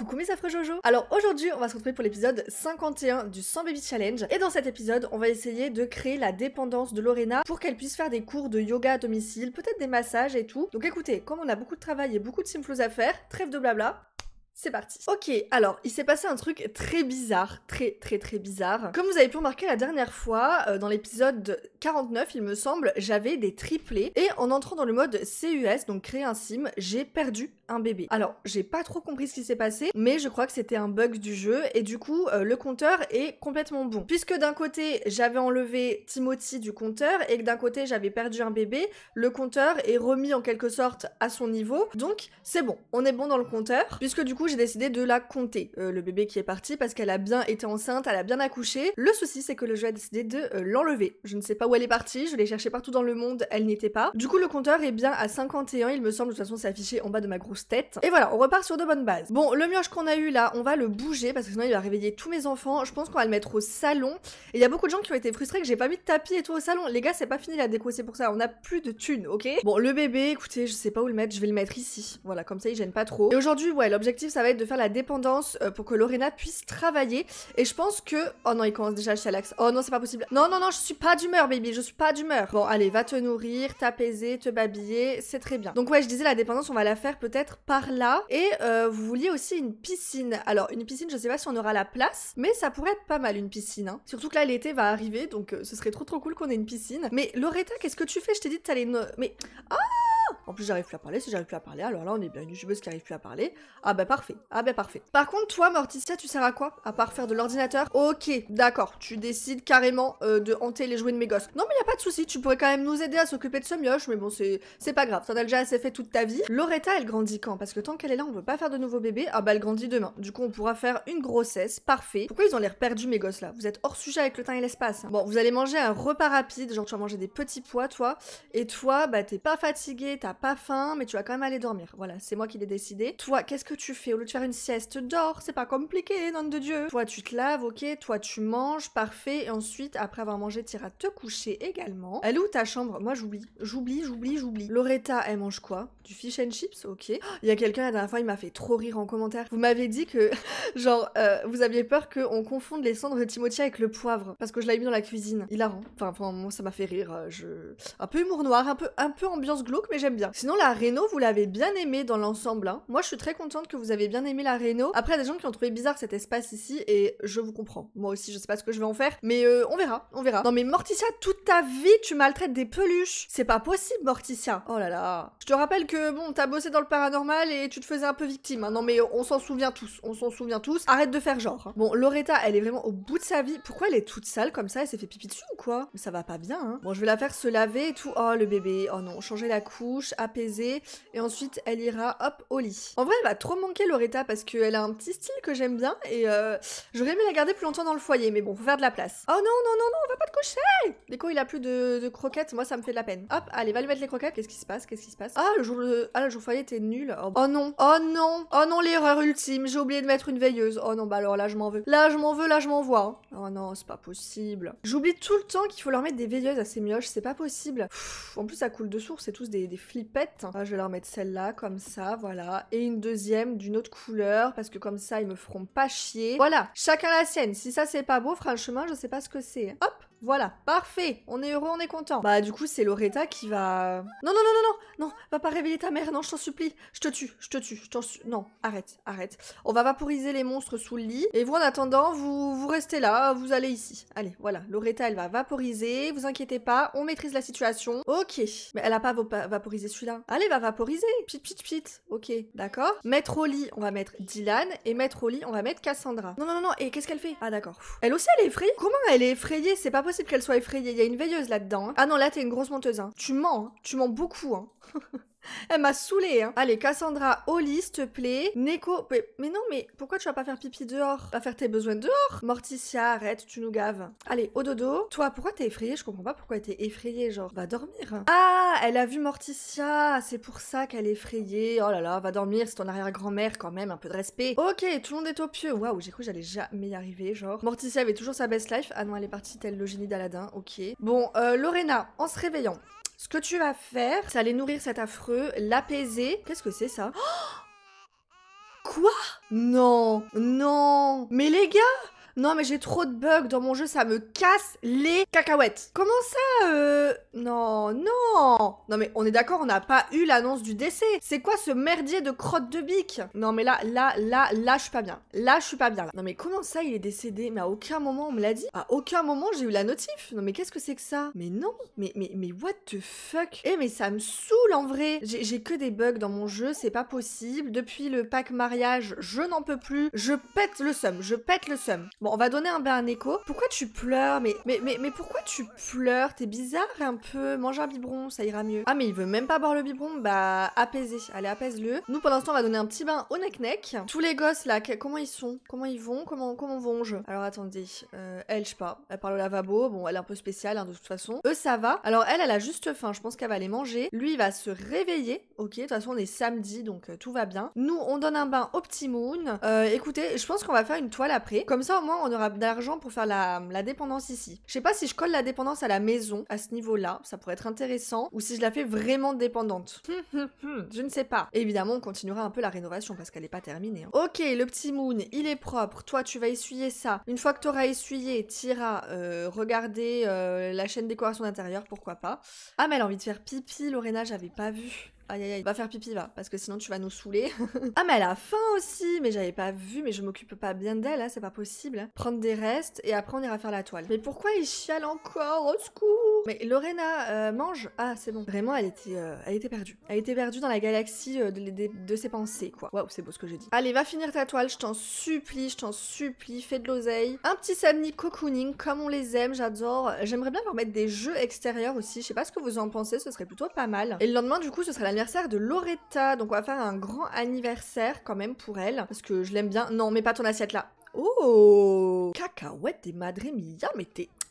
Coucou mes affreux Jojo Alors aujourd'hui, on va se retrouver pour l'épisode 51 du 100 Baby Challenge. Et dans cet épisode, on va essayer de créer la dépendance de Lorena pour qu'elle puisse faire des cours de yoga à domicile, peut-être des massages et tout. Donc écoutez, comme on a beaucoup de travail et beaucoup de simflows à faire, trêve de blabla, c'est parti. Ok, alors il s'est passé un truc très bizarre, très très très bizarre. Comme vous avez pu remarquer la dernière fois, euh, dans l'épisode 49 il me semble, j'avais des triplés et en entrant dans le mode CUS, donc créer un sim, j'ai perdu un bébé. Alors, j'ai pas trop compris ce qui s'est passé, mais je crois que c'était un bug du jeu, et du coup, euh, le compteur est complètement bon. Puisque d'un côté, j'avais enlevé Timothy du compteur, et que d'un côté, j'avais perdu un bébé, le compteur est remis en quelque sorte à son niveau, donc c'est bon, on est bon dans le compteur, puisque du coup, j'ai décidé de la compter, euh, le bébé qui est parti, parce qu'elle a bien été enceinte, elle a bien accouché. Le souci, c'est que le jeu a décidé de euh, l'enlever. Je ne sais pas où elle est partie, je l'ai cherchée partout dans le monde, elle n'était pas. Du coup, le compteur est bien à 51, il me semble, de toute façon, c'est affiché en bas de ma grosse tête. Et voilà, on repart sur de bonnes bases. Bon, le mioche qu'on a eu là, on va le bouger parce que sinon il va réveiller tous mes enfants. Je pense qu'on va le mettre au salon. Et il y a beaucoup de gens qui ont été frustrés que j'ai pas mis de tapis et tout au salon. Les gars, c'est pas fini la déco, c'est pour ça. On a plus de thunes, ok Bon, le bébé, écoutez, je sais pas où le mettre, je vais le mettre ici. Voilà, comme ça il gêne pas trop. Et aujourd'hui, ouais, l'objectif ça va être de faire la dépendance euh, pour que Lorena puisse travailler. Et je pense que. Oh non, il commence déjà à chialax. Oh non, c'est pas possible. Non, non, non, je suis pas d'humeur, baby, je suis pas d'humeur. Bon, allez, va te nourrir, t'apaiser, te babiller, c'est très bien. Donc ouais, je disais la dépendance, on va la faire peut-être par là. Et euh, vous vouliez aussi une piscine. Alors, une piscine, je sais pas si on aura la place, mais ça pourrait être pas mal une piscine. Hein. Surtout que là, l'été va arriver, donc euh, ce serait trop trop cool qu'on ait une piscine. Mais Loretta, qu'est-ce que tu fais Je t'ai dit de t'allais. Mais. Ah en plus, j'arrive plus à parler. Si j'arrive plus à parler, alors là, on est bien une youtubeuse qui arrive plus à parler. Ah bah parfait. Ah bah parfait. Par contre, toi, Morticia, tu sers à quoi À part faire de l'ordinateur Ok, d'accord. Tu décides carrément euh, de hanter les jouets de mes gosses. Non, mais y a pas de souci. Tu pourrais quand même nous aider à s'occuper de ce mioche. Mais bon, c'est pas grave. T'en as déjà assez fait toute ta vie. Loretta, elle grandit quand Parce que tant qu'elle est là, on veut pas faire de nouveaux bébés. Ah bah elle grandit demain. Du coup, on pourra faire une grossesse. Parfait. Pourquoi ils ont l'air perdus, mes gosses là Vous êtes hors sujet avec le temps et l'espace. Hein. Bon, vous allez manger un repas rapide. Genre, tu vas manger des petits pois, toi. Et toi, bah t'es pas fatigué, t'as pas faim, mais tu vas quand même aller dormir. Voilà, c'est moi qui l'ai décidé. Toi, qu'est-ce que tu fais Au lieu de faire une sieste, dors, c'est pas compliqué, nom de Dieu. Toi, tu te laves, ok, toi, tu manges, parfait, et ensuite, après avoir mangé, tu iras te coucher également. Elle est où ta chambre Moi, j'oublie, j'oublie, j'oublie, j'oublie. Loretta, elle mange quoi Du fish and chips, ok. Il y a quelqu'un la dernière fois, il m'a fait trop rire en commentaire. Vous m'avez dit que, genre, euh, vous aviez peur qu'on confonde les cendres de Timothy avec le poivre, parce que je l'ai mis dans la cuisine. Hilarant. Enfin, enfin moi, ça m'a fait rire. Euh, je... Un peu humour noir, un peu, un peu ambiance glauque, mais j'aime Sinon, la réno, vous l'avez bien aimée dans l'ensemble. Hein. Moi, je suis très contente que vous avez bien aimé la réno. Après, il y a des gens qui ont trouvé bizarre cet espace ici et je vous comprends. Moi aussi, je sais pas ce que je vais en faire, mais euh, on verra, on verra. Non mais Morticia, toute ta vie, tu maltraites des peluches. C'est pas possible, Morticia. Oh là là. Je te rappelle que bon, t'as bossé dans le paranormal et tu te faisais un peu victime. Hein. Non mais on s'en souvient tous, on s'en souvient tous. Arrête de faire genre. Hein. Bon, Loretta, elle est vraiment au bout de sa vie. Pourquoi elle est toute sale comme ça Elle s'est fait pipi dessus ou quoi ça va pas bien. Bon, je vais la faire se laver et tout. Oh le bébé. Oh non, changer la couche apaisée, et ensuite elle ira hop au lit. En vrai, elle va trop manquer Loretta parce qu'elle a un petit style que j'aime bien et euh, j'aurais aimé la garder plus longtemps dans le foyer, mais bon, faut faire de la place. Oh non, non, non, non, on va pas te coucher Déco, il a plus de, croquettes, moi ça me fait de la peine. Hop, allez, va lui mettre les croquettes. Qu'est-ce qui se passe Qu'est-ce qui se passe Ah, le jour, le... Ah, le jour foyer était nul. Oh, oh, non, oh non, oh non, l'erreur ultime, j'ai oublié de mettre une veilleuse. Oh non, bah alors là, je m'en veux. Là, je m'en veux, là, je m'en vois. Hein. Oh non, c'est pas possible. J'oublie tout le temps qu'il faut leur mettre des veilleuses à ces mioches, c'est pas possible. en plus, ça coule de source, c'est tous des, des ah, je vais leur mettre celle-là, comme ça, voilà. Et une deuxième d'une autre couleur, parce que comme ça, ils me feront pas chier. Voilà, chacun la sienne. Si ça, c'est pas beau, franchement, je sais pas ce que c'est. Hop voilà, parfait. On est heureux, on est content. Bah du coup, c'est Loretta qui va... Non, non, non, non, non, non, va pas réveiller ta mère, non, je t'en supplie. Je te tue, je te tue, je Non, arrête, arrête. On va vaporiser les monstres sous le lit. Et vous, en attendant, vous, vous restez là, vous allez ici. Allez, voilà, Loretta, elle va vaporiser. Vous inquiétez pas, on maîtrise la situation. Ok. Mais elle a pas vaporisé celui-là. Allez, va vaporiser. Pit, pit, pit. Ok, d'accord. Mettre au lit, on va mettre Dylan. Et mettre au lit, on va mettre Cassandra. Non, non, non, non. Et qu'est-ce qu'elle fait Ah d'accord. Elle aussi, elle est effrayée Comment elle est effrayée C'est pas c'est qu'elle soit effrayée, il y a une veilleuse là-dedans. Hein. Ah non, là t'es une grosse menteuse, hein. Tu mens, hein. tu mens beaucoup, hein. Elle m'a saoulée. Hein. Allez, Cassandra, Oli, s'il te plaît. Neko. Mais, non, mais pourquoi tu vas pas faire pipi dehors Pas faire tes besoins dehors Morticia, arrête, tu nous gaves. Allez, au dodo. Toi, pourquoi t'es effrayée Je comprends pas pourquoi t'es effrayée. Genre, va dormir. Hein. Ah, elle a vu Morticia. C'est pour ça qu'elle est effrayée. Oh là là, va dormir. C'est ton arrière-grand-mère quand même. Un peu de respect. Ok, tout le monde est au pieu. Waouh, j'ai cru que j'allais jamais y arriver. Genre, Morticia avait toujours sa best life. Ah non, elle est partie telle le génie d'Aladin. Ok. Bon, euh, Lorena, en se réveillant. Ce que tu vas faire, c'est aller nourrir cet affreux, l'apaiser. Qu'est-ce que c'est ça Quoi Non Non Mais les gars non, mais j'ai trop de bugs dans mon jeu, ça me casse les cacahuètes. Comment ça euh... Non, non Non, mais on est d'accord, on n'a pas eu l'annonce du décès. C'est quoi ce merdier de crotte de bique Non, mais là, là, là, là, je suis pas bien. Là, je suis pas bien. Là. Non, mais comment ça, il est décédé Mais à aucun moment, on me l'a dit. À aucun moment, j'ai eu la notif. Non, mais qu'est-ce que c'est que ça Mais non Mais, mais, mais what the fuck Eh, mais ça me saoule en vrai J'ai que des bugs dans mon jeu, c'est pas possible. Depuis le pack mariage, je n'en peux plus. Je pète le seum, je pète le seum. Bon, on va donner un bain à Neko. Pourquoi tu pleures mais, mais, mais, mais pourquoi tu pleures T'es bizarre un peu. Mange un biberon, ça ira mieux. Ah, mais il veut même pas boire le biberon Bah, apaisé. Allez, apaise-le. Nous, pour l'instant, on va donner un petit bain au Neknek. Tous les gosses, là, comment ils sont Comment ils vont Comment, comment vont-je Alors, attendez. Euh, elle, je sais pas. Elle parle au lavabo. Bon, elle est un peu spéciale, hein, de toute façon. Eux, ça va. Alors, elle, elle a juste faim. Je pense qu'elle va aller manger. Lui, il va se réveiller. Ok, de toute façon, on est samedi, donc euh, tout va bien. Nous, on donne un bain au petit Moon. Euh, écoutez, je pense qu'on va faire une toile après. Comme ça, on aura de l'argent pour faire la, dépendance ici. Je sais pas si je colle la dépendance à la maison, à ce niveau-là, ça pourrait être intéressant, ou si je la fais vraiment dépendante. Hum, hum, hum. je ne sais pas. évidemment, on continuera un peu la rénovation parce qu'elle n'est pas terminée. Hein. Ok, le petit Moon, il est propre. Toi, tu vas essuyer ça. Une fois que tu auras essuyé, t'iras euh, regarder euh, la chaîne décoration d'intérieur, pourquoi pas. Ah, mais elle a envie de faire pipi, Lorena, j'avais pas vu. Aïe aïe aïe, va faire pipi va, parce que sinon tu vas nous saouler. ah mais elle a faim aussi, mais j'avais pas vu, mais je m'occupe pas bien d'elle, hein, c'est pas possible. Prendre des restes et après on ira faire la toile. Mais pourquoi il chiale encore Au secours Mais Lorena euh, mange Ah c'est bon. Vraiment elle était, euh, elle était perdue. Elle était perdue dans la galaxie euh, de, ses pensées quoi. Waouh c'est beau ce que j'ai dit. Allez va finir ta toile, je t'en supplie, je t'en supplie, fais de l'oseille. Un petit samedi cocooning comme on les aime, j'adore. J'aimerais bien leur mettre des jeux extérieurs aussi, je sais pas ce que vous en pensez, ce serait plutôt pas mal. Et le lendemain du coup ce serait la de Loretta. Donc on va faire un grand anniversaire quand même pour elle. Parce que je l'aime bien. Non, mais pas ton assiette là. Oh Cacahuète et madre mia, mais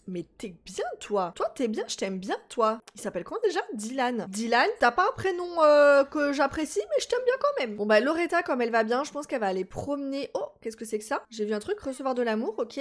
mais t'es bien toi. Toi, t'es bien, je t'aime bien toi. Il s'appelle comment déjà Dylan. Dylan, t'as pas un prénom euh, que j'apprécie, mais je t'aime bien quand même. Bon bah Loretta, comme elle va bien, je pense qu'elle va aller promener. Oh, qu'est-ce que c'est que ça J'ai vu un truc, recevoir de l'amour, ok.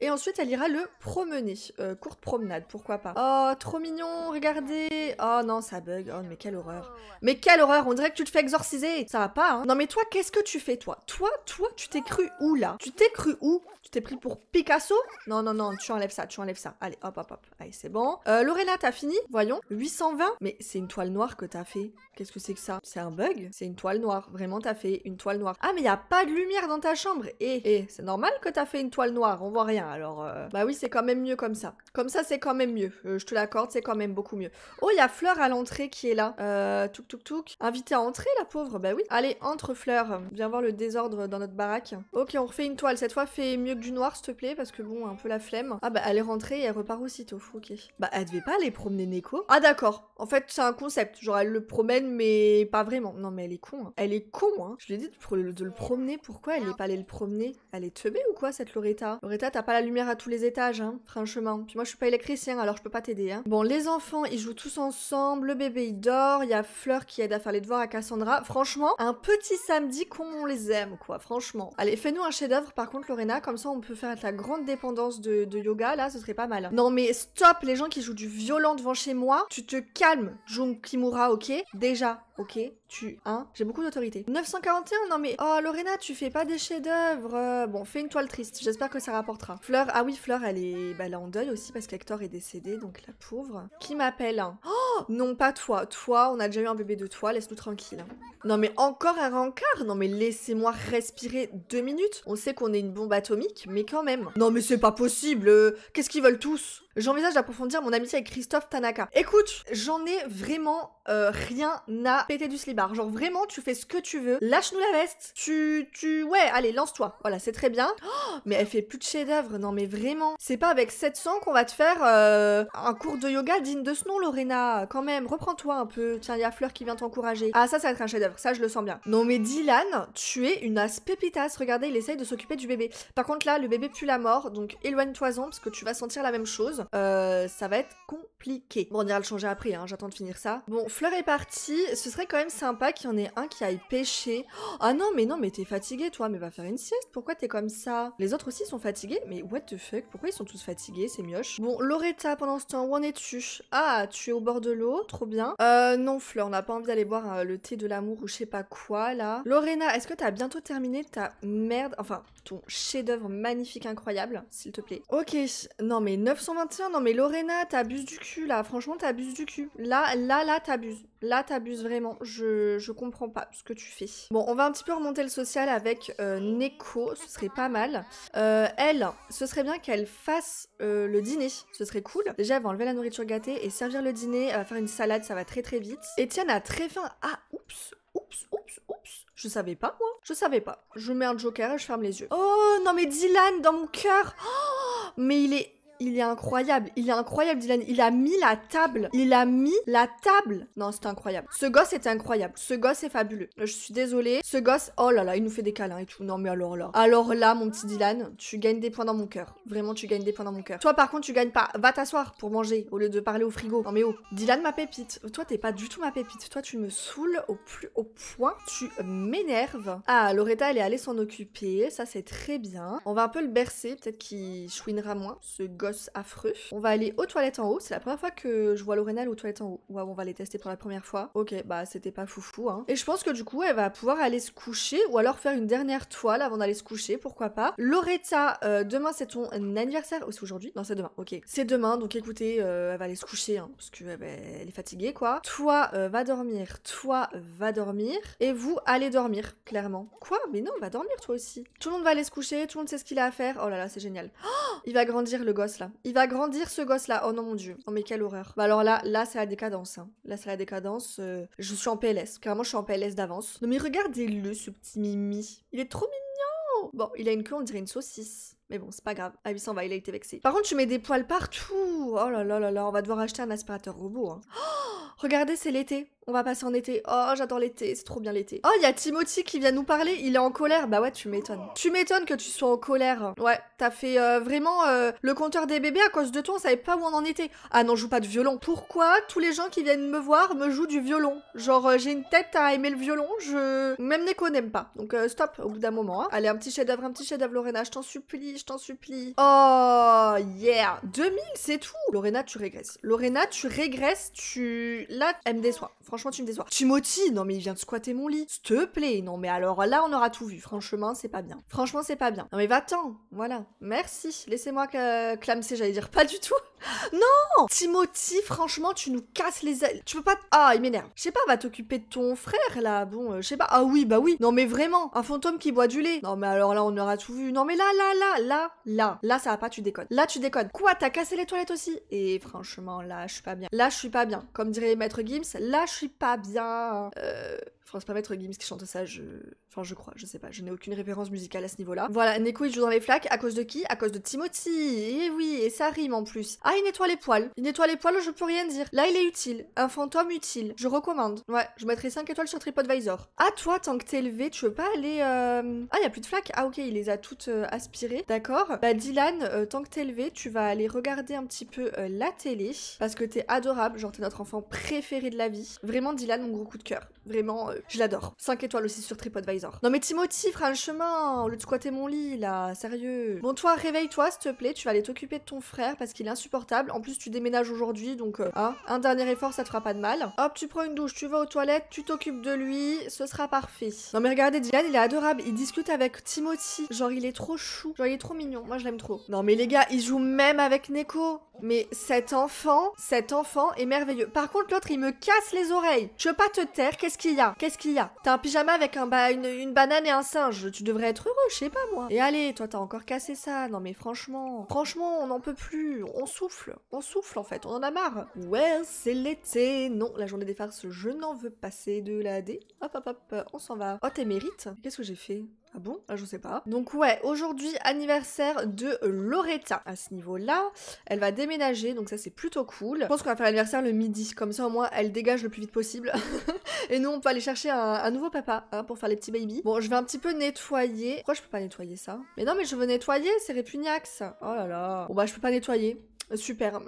Et ensuite, elle ira le promener. Euh, courte promenade, pourquoi pas. Oh, trop mignon, regardez. Oh non, ça bug. Oh, mais quelle horreur. Mais quelle horreur, on dirait que tu te fais exorciser. Ça va pas, hein. Non mais toi, qu'est-ce que tu fais toi Toi, toi, tu t'es cru où là Tu t'es cru où Tu t'es pris pour Picasso Non, non, non, tu enlèves ça, tu enlèves ça. Allez, hop, hop, hop. Allez, c'est bon. Euh, Lorena, t'as fini Voyons. 820. Mais c'est une toile noire que t'as fait. Qu'est-ce que c'est que ça C'est un bug C'est une toile noire. Vraiment, t'as fait une toile noire. Ah, mais y a pas de lumière dans ta chambre. Et, eh, eh, c'est normal que t'as fait une toile noire. On voit rien. Alors, euh, bah oui, c'est quand même mieux comme ça. Comme ça, c'est quand même mieux. Euh, je te l'accorde, c'est quand même beaucoup mieux. Oh, il y a Fleur à l'entrée qui est là. Euh, touk touk touk. Invité à entrer, la pauvre. Bah oui. Allez, entre Fleur. Viens voir le désordre dans notre baraque. Ok, on refait une toile. Cette fois, fais mieux que du noir, s'il te plaît, parce que bon, un peu la flemme. Ah bah, elle est elle repart aussitôt. Ok. Bah, elle devait pas aller promener Neko. Ah, d'accord. En fait, c'est un concept. Genre, elle le promène, mais pas vraiment. Non, mais elle est con. Hein. Elle est con, hein. Je lui ai dit de, le promener. Pourquoi elle est pas allée le promener Elle est teubée ou quoi, cette Loretta Loretta, t'as pas la lumière à tous les étages, hein. Franchement. Puis moi, je suis pas électricien, alors je peux pas t'aider, hein. Bon, les enfants, ils jouent tous ensemble. Le bébé, il dort. Il y a Fleur qui aide à faire les devoirs à Cassandra. Franchement, un petit samedi, qu'on les aime, quoi. Franchement. Allez, fais-nous un chef-d'œuvre, par contre, Lorena. Comme ça, on peut faire la grande dépendance de, de yoga. Là, ce serait pas Hein. Non mais stop, les gens qui jouent du violent devant chez moi, tu te calmes, Jung Kimura, ok Déjà, ok Tu, hein J'ai beaucoup d'autorité. 941, non mais... Oh, Lorena, tu fais pas des chefs-d'œuvre euh, Bon, fais une toile triste, j'espère que ça rapportera. Fleur, ah oui, Fleur, elle est... Bah, là, en deuil aussi parce qu'Hector est décédé, donc la pauvre. Qui m'appelle hein? Oh Non, pas toi. Toi, on a déjà eu un bébé de toi, laisse-nous tranquille. Non mais encore un rencard Non mais laissez-moi respirer deux minutes. On sait qu'on est une bombe atomique, mais quand même. Non mais c'est pas possible euh, Qu'est-ce qu'ils veulent tous j'envisage d'approfondir mon amitié avec Christophe Tanaka. Écoute, j'en ai vraiment euh, rien à péter du slibard. Genre vraiment, tu fais ce que tu veux. Lâche-nous la veste. Tu, tu, ouais, allez, lance-toi. Voilà, c'est très bien. Oh, mais elle fait plus de chef-d'œuvre. Non, mais vraiment. C'est pas avec 700 qu'on va te faire euh, un cours de yoga digne de ce nom, Lorena. Quand même, reprends-toi un peu. Tiens, il y a Fleur qui vient t'encourager. Ah, ça, ça va être un chef-d'œuvre. Ça, je le sens bien. Non, mais Dylan, tu es une as pépitas. Regardez, il essaye de s'occuper du bébé. Par contre, là, le bébé pue la mort. Donc, éloigne-toi-en parce que tu vas sentir la même chose. Euh, ça va être compliqué. Bon, on ira le changer après, hein, j'attends de finir ça. Bon, Fleur est partie, ce serait quand même sympa qu'il y en ait un qui aille pêcher. Oh, ah non, mais non, mais t'es fatigué toi, mais va faire une sieste, pourquoi t'es comme ça Les autres aussi sont fatigués, mais what the fuck, pourquoi ils sont tous fatigués, c'est mioche. Bon, Loretta, pendant ce temps, où en es-tu Ah, tu es au bord de l'eau, trop bien. Euh, non, Fleur, on n'a pas envie d'aller boire euh, le thé de l'amour ou je sais pas quoi, là. Lorena, est-ce que t'as bientôt terminé ta merde Enfin, chef-d'œuvre magnifique, incroyable, s'il te plaît. Ok, non mais 921, non mais Lorena, t'abuses du cul là, franchement t'abuses du cul. Là, là, là, t'abuses. Là, t'abuses vraiment. Je, je comprends pas ce que tu fais. Bon, on va un petit peu remonter le social avec euh, Neko, ce serait pas mal. Euh, elle, ce serait bien qu'elle fasse euh, le dîner, ce serait cool. Déjà, elle va enlever la nourriture gâtée et servir le dîner, elle va faire une salade, ça va très très vite. Etienne a très faim. Ah, oups, Oups, oups, oups. Je savais pas, moi. Je savais pas. Je mets un joker et je ferme les yeux. Oh, non, mais Dylan, dans mon cœur. Oh, mais il est il est incroyable. Il est incroyable, Dylan. Il a mis la table. Il a mis la table. Non, c'est incroyable. Ce gosse est incroyable. Ce gosse est fabuleux. Je suis désolée. Ce gosse, oh là là, il nous fait des câlins et tout. Non, mais alors là. Alors là, mon petit Dylan, tu gagnes des points dans mon cœur. Vraiment, tu gagnes des points dans mon cœur. Toi, par contre, tu gagnes pas. Va t'asseoir pour manger au lieu de parler au frigo. Non, mais oh. Dylan, ma pépite. Toi, t'es pas du tout ma pépite. Toi, tu me saoules au plus haut point. Tu m'énerves. Ah, Loretta, elle est allée s'en occuper. Ça, c'est très bien. On va un peu le bercer. Peut-être qu'il chouinera moins. Ce gosse affreux. On va aller aux toilettes en haut. C'est la première fois que je vois l'orénal aux toilettes en haut. on va les tester pour la première fois. Ok, bah c'était pas foufou. Hein. Et je pense que du coup, elle va pouvoir aller se coucher ou alors faire une dernière toile avant d'aller se coucher, pourquoi pas. Loretta, euh, demain c'est ton anniversaire. aussi oh, c'est aujourd'hui Non, c'est demain. Ok, c'est demain. Donc écoutez, euh, elle va aller se coucher hein, parce que bah, elle est fatiguée quoi. Toi, euh, va dormir. Toi, va dormir. Et vous, allez dormir, clairement. Quoi Mais non, va dormir toi aussi. Tout le monde va aller se coucher. Tout le monde sait ce qu'il a à faire. Oh là là, c'est génial. il va grandir le gosse il va grandir ce gosse-là. Oh non, mon Dieu. Oh, mais quelle horreur. Bah alors là, là, c'est la décadence. Hein. Là, c'est la décadence. Euh, je suis en PLS. Carrément, je suis en PLS d'avance. Non, mais regardez-le, ce petit Mimi. Il est trop mignon. Bon, il a une queue, on dirait une saucisse. Mais bon, c'est pas grave. ça 800 va, il a été vexé. Par contre, tu mets des poils partout. Oh là là là là, on va devoir acheter un aspirateur robot. Oh, regardez, c'est l'été. On va passer en été. Oh, j'adore l'été, c'est trop bien l'été. Oh, il y a Timothy qui vient nous parler. Il est en colère. Bah ouais, tu m'étonnes. Tu m'étonnes que tu sois en colère. Ouais, t'as fait euh, vraiment euh, le compteur des bébés. À cause de toi, on savait pas où on en était. Ah non, je joue pas de violon. Pourquoi tous les gens qui viennent me voir me jouent du violon Genre, euh, j'ai une tête à aimer le violon. Je. Même Neko n'aime pas. Donc, stop, au bout d'un moment. Hein. Allez, un petit chef-d'œuvre, un petit chef-d'œuvre, Lorena, je t'en supplie je t'en supplie. Oh, yeah. 2000, c'est tout. Lorena, tu régresses. Lorena, tu régresses, tu... Là, elle me déçoit. Franchement, tu me déçois. Timothy, non mais il vient de squatter mon lit. S'il te plaît. Non mais alors là, on aura tout vu. Franchement, c'est pas bien. Franchement, c'est pas bien. Non mais va-t'en. Voilà. Merci. Laissez-moi que clamser, j'allais dire. Pas du tout. Non Timothy, franchement, tu nous casses les ailes. Tu peux pas... Ah, il m'énerve. Je sais pas, va t'occuper de ton frère, là. Bon, euh, je sais pas. Ah oui, bah oui. Non mais vraiment, un fantôme qui boit du lait. Non mais alors là, on aura tout vu. Non mais là, là, là, là, là, là, ça va pas, tu déconnes. Là, tu déconnes. Quoi, t'as cassé les toilettes aussi Et franchement, là, je suis pas bien. Là, je suis pas bien. Comme dirait Maître Gims, là, je suis pas bien. Euh, je pas mettre Gims qui chante ça, je... Enfin, je crois, je sais pas, je n'ai aucune référence musicale à ce niveau-là. Voilà, Neko, il joue dans les flaques, à cause de qui À cause de Timothy Et eh oui, et ça rime en plus. Ah, il nettoie les poils. Il nettoie les poils, je peux rien dire. Là, il est utile. Un fantôme utile. Je recommande. Ouais, je mettrai 5 étoiles sur TripAdvisor. Ah, toi, tant que t'es élevé, tu veux pas aller... Euh, ah, il y a plus de flaques Ah, ok, il les a toutes euh, aspirées. D'accord. Bah, Dylan, euh, tant que t'es élevé, tu vas aller regarder un petit peu la télé, parce que t'es adorable, genre t'es notre enfant préféré de la vie. Vraiment, Dylan, mon gros coup de cœur. Vraiment, euh, je l'adore. 5 étoiles aussi sur TripAdvisor. Non mais Timothy, chemin au lieu de squatter mon lit là, sérieux. Bon toi, réveille-toi s'il te plaît, tu vas aller t'occuper de ton frère parce qu'il est insupportable. En plus, tu déménages aujourd'hui donc euh, hein, un dernier effort, ça te fera pas de mal. Hop, tu prends une douche, tu vas aux toilettes, tu t'occupes de lui, ce sera parfait. Non mais regardez Dylan, il est adorable, il discute avec Timothy, genre il est trop chou, genre il est trop mignon. Moi je l'aime trop. Non mais les gars, il joue même avec Neko. Mais cet enfant, cet enfant est merveilleux. Par contre, l'autre, il me casse les oreilles. Je veux pas te taire. Qu'est-ce qu'il y a Qu'est-ce qu'il y a T'as un pyjama avec un une, banane et un singe. Tu devrais être heureux, je sais pas moi. Et allez, toi, t'as encore cassé ça. Non mais franchement, franchement, on n'en peut plus. On souffle. On souffle en fait. On en a marre. Ouais, c'est l'été. Non, la journée des farces, je n'en veux passer de la D. Hop, hop, hop. On s'en va. Oh, t'es mérite. Qu'est-ce que j'ai fait ah bon ah, Je sais pas. Donc ouais, aujourd'hui anniversaire de Loretta. À ce niveau-là, elle va déménager, donc ça c'est plutôt cool. Je pense qu'on va faire l'anniversaire le midi, comme ça au moins elle dégage le plus vite possible. Et nous on peut aller chercher un, nouveau papa hein, pour faire les petits baby. Bon, je vais un petit peu nettoyer. Pourquoi je peux pas nettoyer ça Mais non, mais je veux nettoyer, c'est Répugnax. Oh là là. Bon bah je peux pas nettoyer. Ah, super,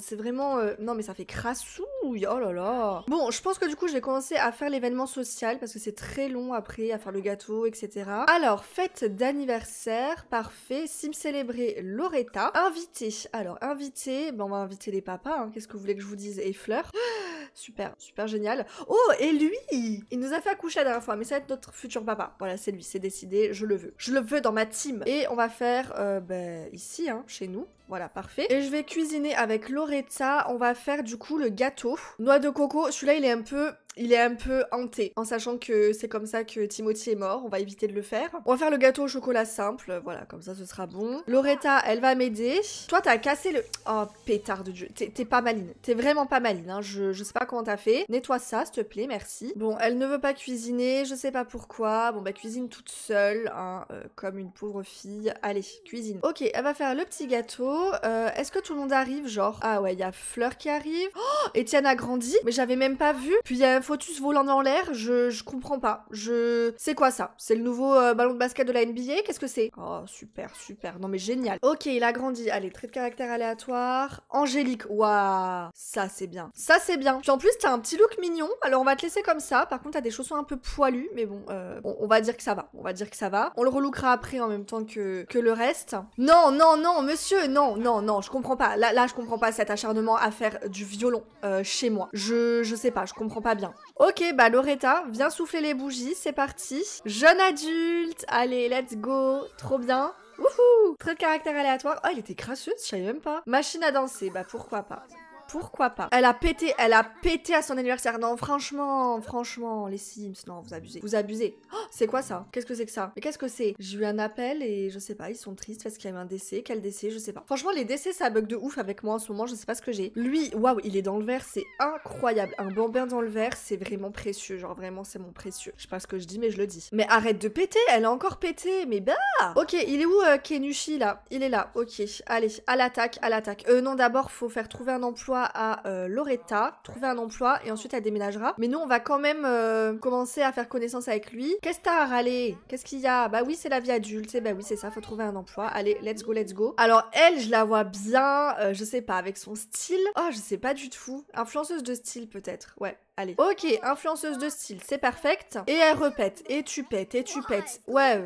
c'est vraiment... Euh, non mais ça fait crassouille, oh là là Bon, je pense que du coup je vais commencer à faire l'événement social parce que c'est très long après, à faire le gâteau, etc. Alors, fête d'anniversaire, parfait, sim célébrer Loretta, invité. Alors, invité, ben on va inviter les papas, hein, qu'est-ce que vous voulez que je vous dise Et fleurs Super, super génial. Oh, et lui Il nous a fait accoucher la dernière fois, mais ça va être notre futur papa. Voilà, c'est lui, c'est décidé, je le veux. Je le veux dans ma team. Et on va faire, euh, ben, ici, hein, chez nous. Voilà, parfait. Et je vais cuisiner avec Loretta. On va faire du coup le gâteau. Noix de coco, celui-là il est un peu il est un peu hanté, en sachant que c'est comme ça que Timothy est mort, on va éviter de le faire. On va faire le gâteau au chocolat simple, voilà, comme ça ce sera bon. Loretta, elle va m'aider. Toi, t'as cassé le... Oh, pétard de Dieu, t'es pas maline, t'es vraiment pas maline, hein, je, sais pas comment t'as fait. Nettoie ça, s'il te plaît, merci. Bon, elle ne veut pas cuisiner, je sais pas pourquoi. Bon, bah cuisine toute seule, hein, euh, comme une pauvre fille. Allez, cuisine. Ok, elle va faire le petit gâteau. Euh, est-ce que tout le monde arrive, genre Ah ouais, il y a Fleur qui arrive. Oh, Etienne a grandi, mais j'avais même pas vu. Puis il y a Fotus volant dans l'air, je, comprends pas. Je C'est quoi ça C'est le nouveau euh, ballon de basket de la NBA Qu'est-ce que c'est Oh, super, super. Non mais génial. Ok, il a grandi. Allez, trait de caractère aléatoire. Angélique. Waouh Ça, c'est bien. Ça, c'est bien. Puis en plus, t'as un petit look mignon. Alors, on va te laisser comme ça. Par contre, t'as des chaussons un peu poilues. Mais euh, bon, on va dire que ça va. On va dire que ça va. On le relookera après en même temps que, le reste. Non, non, non, monsieur. Non, non, non. Je comprends pas. Là, là je comprends pas cet acharnement à faire du violon euh, chez moi. je sais pas. Je comprends pas bien. Ok, bah Loretta, viens souffler les bougies, c'est parti. Jeune adulte, allez, let's go, trop bien. Wouhou Trait de caractère aléatoire. Oh, elle était crasseuse, je savais même pas. Machine à danser, bah pourquoi pas. Pourquoi pas Elle a pété, elle a pété à son anniversaire. Non, franchement, franchement, les Sims, non, vous abusez. Vous abusez. Oh, c'est quoi ça Qu'est-ce que c'est que ça Mais qu'est-ce que c'est J'ai eu un appel et je sais pas, ils sont tristes parce qu'il y a un décès. Quel décès Je sais pas. Franchement, les décès, ça bug de ouf avec moi en ce moment, je sais pas ce que j'ai. Lui, waouh, il est dans le verre, c'est incroyable. Un bambin dans le verre, c'est vraiment précieux. Genre, vraiment, c'est mon précieux. Je sais pas ce que je dis, mais je le dis. Mais arrête de péter, elle a encore pété, mais bah Ok, il est où euh, Kenushi là Il est là, ok. Allez, à l'attaque, à l'attaque. Euh, non, d'abord, faut faire trouver un emploi à euh, Loretta, trouver un emploi et ensuite elle déménagera. Mais nous, on va quand même euh, commencer à faire connaissance avec lui. Qu'est-ce que t'as à râler Qu'est-ce qu'il y a Bah oui, c'est la vie adulte. Et eh bah ben oui, c'est ça, faut trouver un emploi. Allez, let's go, let's go. Alors elle, je la vois bien, euh, je sais pas, avec son style. Oh, je sais pas du tout. Influenceuse de style peut-être, ouais. Allez. Ok, influenceuse de style, c'est perfect. Et elle répète, et tu pètes, et tu pètes. Ouais.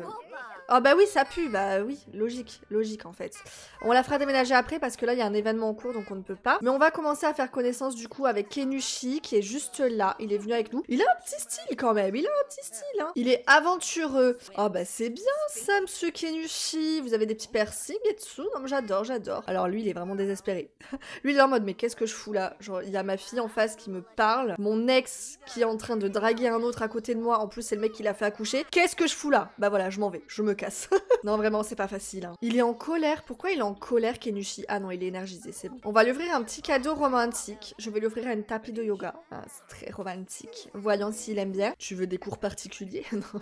Ah oh bah oui, ça pue, bah oui, logique, logique en fait. On la fera déménager après parce que là il y a un événement en cours donc on ne peut pas. Mais on va commencer à faire connaissance du coup avec Kenushi qui est juste là, il est venu avec nous. Il a un petit style quand même, il a un petit style hein. Il est aventureux. Ah oh bah c'est bien ça monsieur Kenushi, vous avez des petits piercings et tout, non j'adore, j'adore. Alors lui il est vraiment désespéré. lui il est en mode mais qu'est-ce que je fous là Genre il y a ma fille en face qui me parle, mon ex qui est en train de draguer un autre à côté de moi, en plus c'est le mec qui l'a fait accoucher. Qu'est-ce que je fous là Bah voilà, je m'en vais, je me casse. non, vraiment, c'est pas facile. Hein. Il est en colère. Pourquoi il est en colère, Kenushi Ah non, il est énergisé, c'est bon. On va lui offrir un petit cadeau romantique. Je vais lui offrir un tapis de yoga. Ah, c'est très romantique. Voyons s'il aime bien. Tu veux des cours particuliers Non.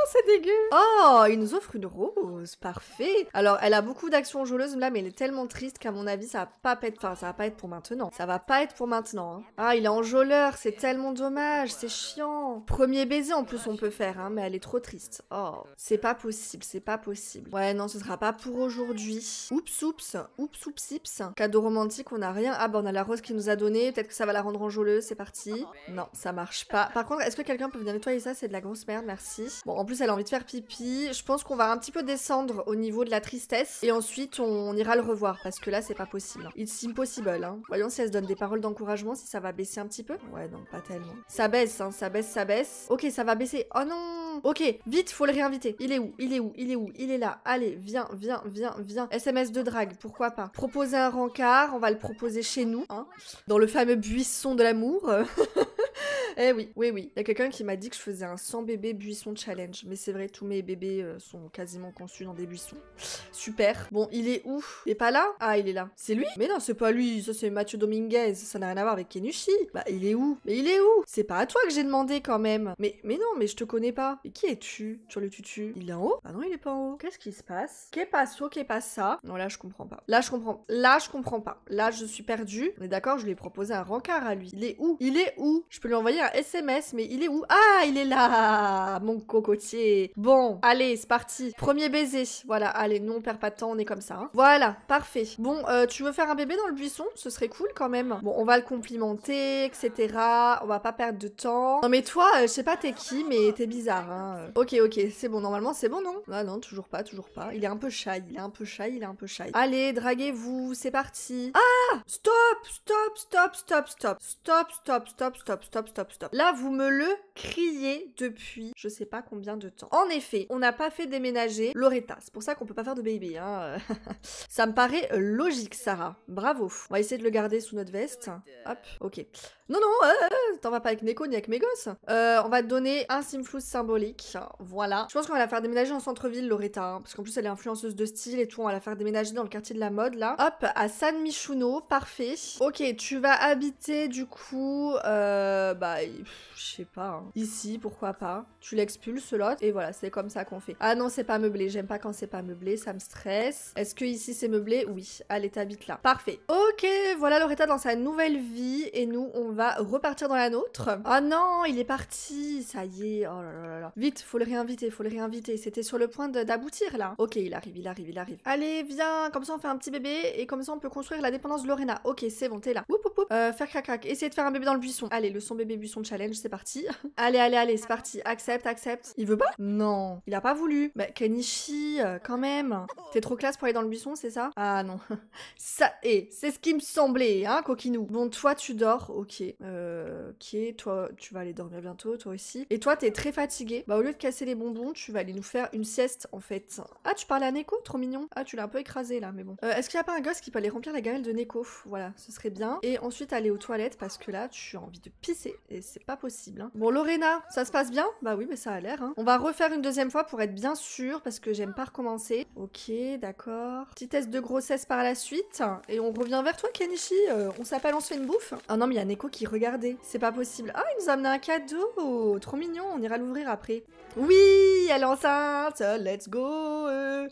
Oh, c'est dégueu. Oh, il nous offre une rose, parfait. Alors, elle a beaucoup d'actions joueuses là, mais elle est tellement triste qu'à mon avis, ça va pas être, ça va pas être pour maintenant. Ça va pas être pour maintenant. Hein. Ah, il est enjôleur, c'est tellement dommage, c'est chiant. Premier baiser en plus, on peut faire, hein, mais elle est trop triste. Oh, c'est pas possible, c'est pas possible. Ouais, non, ce sera pas pour aujourd'hui. Oups, oups, oups, oups, Cadeau romantique, on n'a rien. Ah, bon, on a la rose qu'il nous a donnée, Peut-être que ça va la rendre enjôleuse, c'est parti. Non, ça marche pas. Par contre, est-ce que quelqu'un peut venir nettoyer ça C'est de la grosse merde, merci. Bon, en plus, elle a envie de faire pipi. Je pense qu'on va un petit peu descendre au niveau de la tristesse. Et ensuite, on ira le revoir. Parce que là, c'est pas possible. It's impossible. Hein. Voyons si elle se donne des paroles d'encouragement, si ça va baisser un petit peu. Ouais, non, pas tellement. Ça baisse, hein, ça baisse, ça baisse. Ok, ça va baisser. Oh non Ok, vite, faut le réinviter. Il est où Il est où Il est où Il est là. Allez, viens, viens, viens, viens. SMS de drague, pourquoi pas Proposer un rencard, on va le proposer chez nous. Hein, dans le fameux buisson de l'amour. eh oui, oui, oui. Il y a quelqu'un qui m'a dit que je faisais un 100 bébés buisson challenge mais c'est vrai, tous mes bébés euh, sont quasiment conçus dans des buissons. Super. Bon, il est où Il est pas là Ah, il est là. C'est lui Mais non, c'est pas lui, ça c'est Mathieu Dominguez, ça n'a rien à voir avec Kenushi. Bah, il est où Mais il est où C'est pas à toi que j'ai demandé quand même. Mais, mais non, mais je te connais pas. Mais qui es-tu Sur le tutu Il est en haut Ah non, il est pas en haut. Qu'est-ce qui se passe Qu'est pas ça Qu'est pas ça Non, là, je comprends pas. Là, je comprends. Là, je comprends pas. Là, je suis perdue. On est d'accord, je lui ai proposé un rencard à lui. Il est où Il est où Je peux lui envoyer un SMS, mais il est où Ah, il est là Mon cocotier Bon, allez, c'est parti. Premier baiser. Voilà, allez, nous on perd pas de temps, on est comme ça. Hein. Voilà, parfait. Bon, euh, tu veux faire un bébé dans le buisson Ce serait cool quand même. Bon, on va le complimenter, etc. On va pas perdre de temps. Non mais toi, euh, je sais pas t'es qui, mais t'es bizarre. Hein. Ok, ok, c'est bon. Normalement, c'est bon, non Ah non, toujours pas, toujours pas. Il est un peu shy, il est un peu shy, il est un peu shy. Allez, draguez-vous, c'est parti. Ah Stop, stop, stop, stop, stop. Stop, stop, stop, stop, stop, stop, stop. Là, vous me le crier depuis je sais pas combien de temps. En effet, on n'a pas fait déménager Loretta. C'est pour ça qu'on peut pas faire de baby. Hein. ça me paraît logique, Sarah. Bravo. On va essayer de le garder sous notre veste. Hop, ok. Non, non, euh, euh, euh, t'en vas pas avec Neko ni avec mes gosses. on va te donner un Simflouz symbolique. Voilà. Je pense qu'on va la faire déménager en centre-ville, Loretta. Hein, parce qu'en plus, elle est influenceuse de style et tout. On va la faire déménager dans le quartier de la mode, là. Hop, à San Michuno. Parfait. Ok, tu vas habiter, du coup. Euh, bah, je sais pas. Hein. Ici, pourquoi pas. Tu l'expulses, l'autre. Et voilà, c'est comme ça qu'on fait. Ah non, c'est pas meublé. J'aime pas quand c'est pas meublé. Ça me stresse. Est-ce que ici, c'est meublé Oui. Allez, t'habites là. Parfait. Ok, voilà Loretta dans sa nouvelle vie. Et nous, on va va repartir dans la nôtre. Oh non, il est parti, ça y est, oh là là là Vite, faut le réinviter, faut le réinviter. C'était sur le point d'aboutir là. Ok, il arrive, il arrive, il arrive. Allez, viens, comme ça on fait un petit bébé et comme ça on peut construire la dépendance de Lorena. Ok, c'est bon, t'es là. Oup, oup, euh, faire crac crac, essayer de faire un bébé dans le buisson. Allez, le son bébé buisson challenge, c'est parti. allez, allez, allez, c'est parti. Accepte, accepte. Il veut pas Non, il a pas voulu. Bah, Kenichi, euh, quand même. T'es trop classe pour aller dans le buisson, c'est ça Ah non. ça, et c'est ce qui me semblait, hein, coquinou. Bon, toi tu dors, ok. Euh, qui est toi, tu vas aller dormir bientôt, toi aussi, et toi t'es très fatigué, bah au lieu de casser les bonbons, tu vas aller nous faire une sieste en fait. Ah, tu parles à Neko, trop mignon. Ah, tu l'as un peu écrasé là, mais bon. Euh, est-ce qu'il n'y a pas un gosse qui peut aller remplir la gamelle de Neko Voilà, ce serait bien. Et ensuite aller aux toilettes parce que là, tu as envie de pisser et c'est pas possible. Hein. Bon, Lorena, ça se passe bien Bah oui, mais ça a l'air. Hein. On va refaire une deuxième fois pour être bien sûr parce que j'aime pas recommencer. Ok, d'accord. Petit test de grossesse par la suite et on revient vers toi, Kenichi. Euh, on s'appelle, on se fait une bouffe. Ah non, mais il y a Neko qui Regardez, C'est pas possible. Oh il nous a amené un cadeau Trop mignon, on ira l'ouvrir après. Oui, elle est enceinte. Let's go.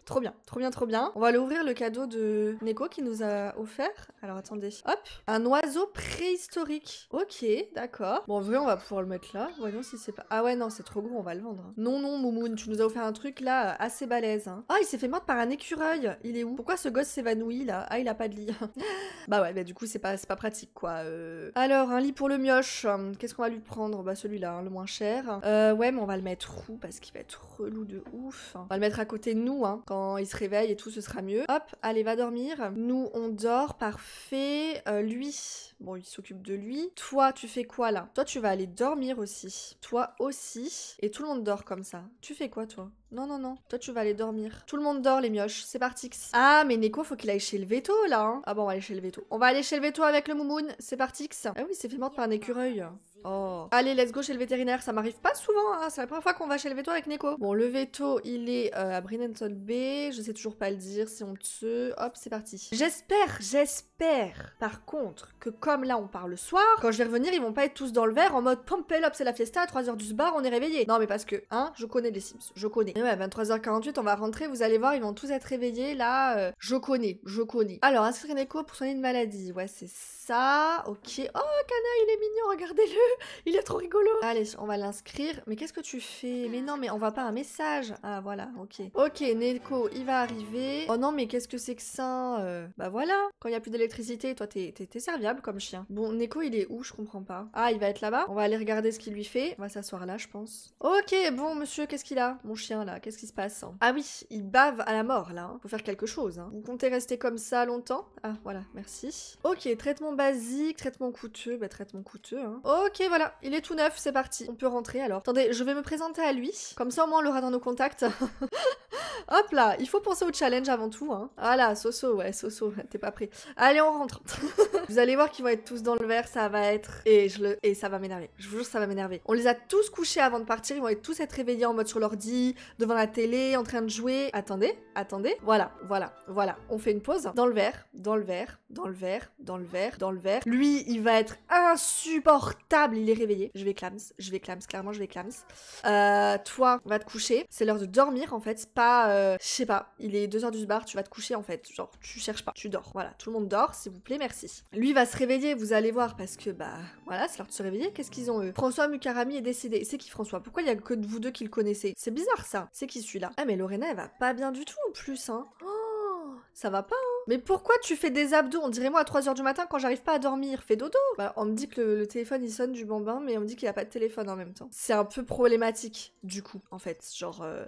Trop bien, trop bien, trop bien. On va aller ouvrir le cadeau de Neko qui nous a offert. Alors attendez. Hop, un oiseau préhistorique. Ok, d'accord. Bon, en on va pouvoir le mettre là. Voyons si c'est pas. Ah ouais, non, c'est trop gros, on va le vendre. Hein. Non, non, Moumoun, tu nous as offert un truc là assez balèze. Hein. Ah, il s'est fait mordre par un écureuil. Il est où Pourquoi ce gosse s'évanouit là Ah, il a pas de lit. bah ouais, bah du coup, c'est pas, pas pratique quoi. Euh. Alors, un lit pour le mioche. Qu'est-ce qu'on va lui prendre Bah celui-là, hein, le moins cher. Euh, ouais, mais on va le mettre parce qu'il va être relou de ouf. On va le mettre à côté de nous, hein. quand il se réveille et tout, ce sera mieux. Hop, allez, va dormir. Nous, on dort, parfait. Euh, lui, Bon, il s'occupe de lui. Toi, tu fais quoi là Toi, tu vas aller dormir aussi. Toi aussi. Et tout le monde dort comme ça. Tu fais quoi toi non, non, non. Toi, tu vas aller dormir. Tout le monde dort, les mioches. C'est parti. Ah, mais Neko, faut qu'il aille chez le veto, là. Hein. ah, bon, on va aller chez le veto. On va aller chez le veto avec le moumoun. C'est parti. Ah oui, c'est fait mordre par un écureuil. Oh. Allez, let's go chez le vétérinaire. Ça m'arrive pas souvent, hein. C'est la première fois qu'on va chez le veto avec Neko. Bon, le veto, il est euh, à Brinenton Bay. Je sais toujours pas le dire. Si C'est se Hop, c'est parti. J'espère, j'espère J'espère, par contre, que comme là on parle le soir, quand je vais revenir, ils vont pas être tous dans le verre en mode pump up, c'est la fiesta, à 3h du bar, on est réveillé. Non, mais parce que, hein, je connais les Sims, je connais. Mais ouais, à 23h48, on va rentrer, vous allez voir, ils vont tous être réveillés là, euh, je connais, je connais. Alors, inscrire Neko pour soigner une maladie, ouais, c'est ça, ok. Oh, Cana, il est mignon, regardez-le, il est trop rigolo. Allez, on va l'inscrire, mais qu'est-ce que tu fais Mais non, mais on va pas un message. Ah, voilà, ok. Ok, Neko, il va arriver. Oh non, mais qu'est-ce que c'est que ça euh, Bah voilà, quand il y a plus d'électricité, électricité toi t'es serviable comme chien. Bon, Neko il est où Je comprends pas. Ah, il va être là-bas On va aller regarder ce qu'il lui fait. On va s'asseoir là, je pense. Ok, bon monsieur, qu'est-ce qu'il a Mon chien là, qu'est-ce qui se passe hein Ah oui, il bave à la mort là. Il hein. Faut faire quelque chose. Hein. Vous comptez rester comme ça longtemps Ah voilà, merci. Ok, traitement basique, traitement coûteux. Bah traitement coûteux. Hein. Ok, voilà, il est tout neuf, c'est parti. On peut rentrer alors. Attendez, je vais me présenter à lui. Comme ça au moins on l'aura dans nos contacts. Hop là, il faut penser au challenge avant tout. Hein. Ah là, Soso, ouais, Soso, t'es pas prêt. Allez, on rentre. vous allez voir qu'ils vont être tous dans le verre, ça va être. Et, je le... et ça va m'énerver. Je vous jure, ça va m'énerver. On les a tous couchés avant de partir. Ils vont être tous être réveillés en mode sur l'ordi, devant la télé, en train de jouer. Attendez, attendez. Voilà, voilà, voilà. On fait une pause. Dans le verre, dans le verre, dans le verre, dans le verre, dans le verre. Lui, il va être insupportable. Il est réveillé. Je vais clams, je vais clams, clairement, je vais clams. Euh, toi, on va te coucher. C'est l'heure de dormir en fait. pas. Euh, je sais pas. Il est 2h du bar, tu vas te coucher en fait. Genre, tu cherches pas. Tu dors. Voilà, tout le monde dort s'il vous plaît, merci. Lui va se réveiller, vous allez voir, parce que bah voilà, c'est l'heure de se réveiller. Qu'est-ce qu'ils ont eu François Mukarami est décédé. C'est qui François Pourquoi il y a que vous deux qui le connaissez C'est bizarre ça. C'est qui celui-là Ah mais Lorena, elle va pas bien du tout en plus, hein. Oh, ça va pas, hein. Mais pourquoi tu fais des abdos On dirait moi à 3h du matin quand j'arrive pas à dormir, fais dodo bah, On me dit que le, téléphone il sonne du bambin, mais on me dit qu'il a pas de téléphone en même temps. C'est un peu problématique, du coup, en fait. Genre. Euh,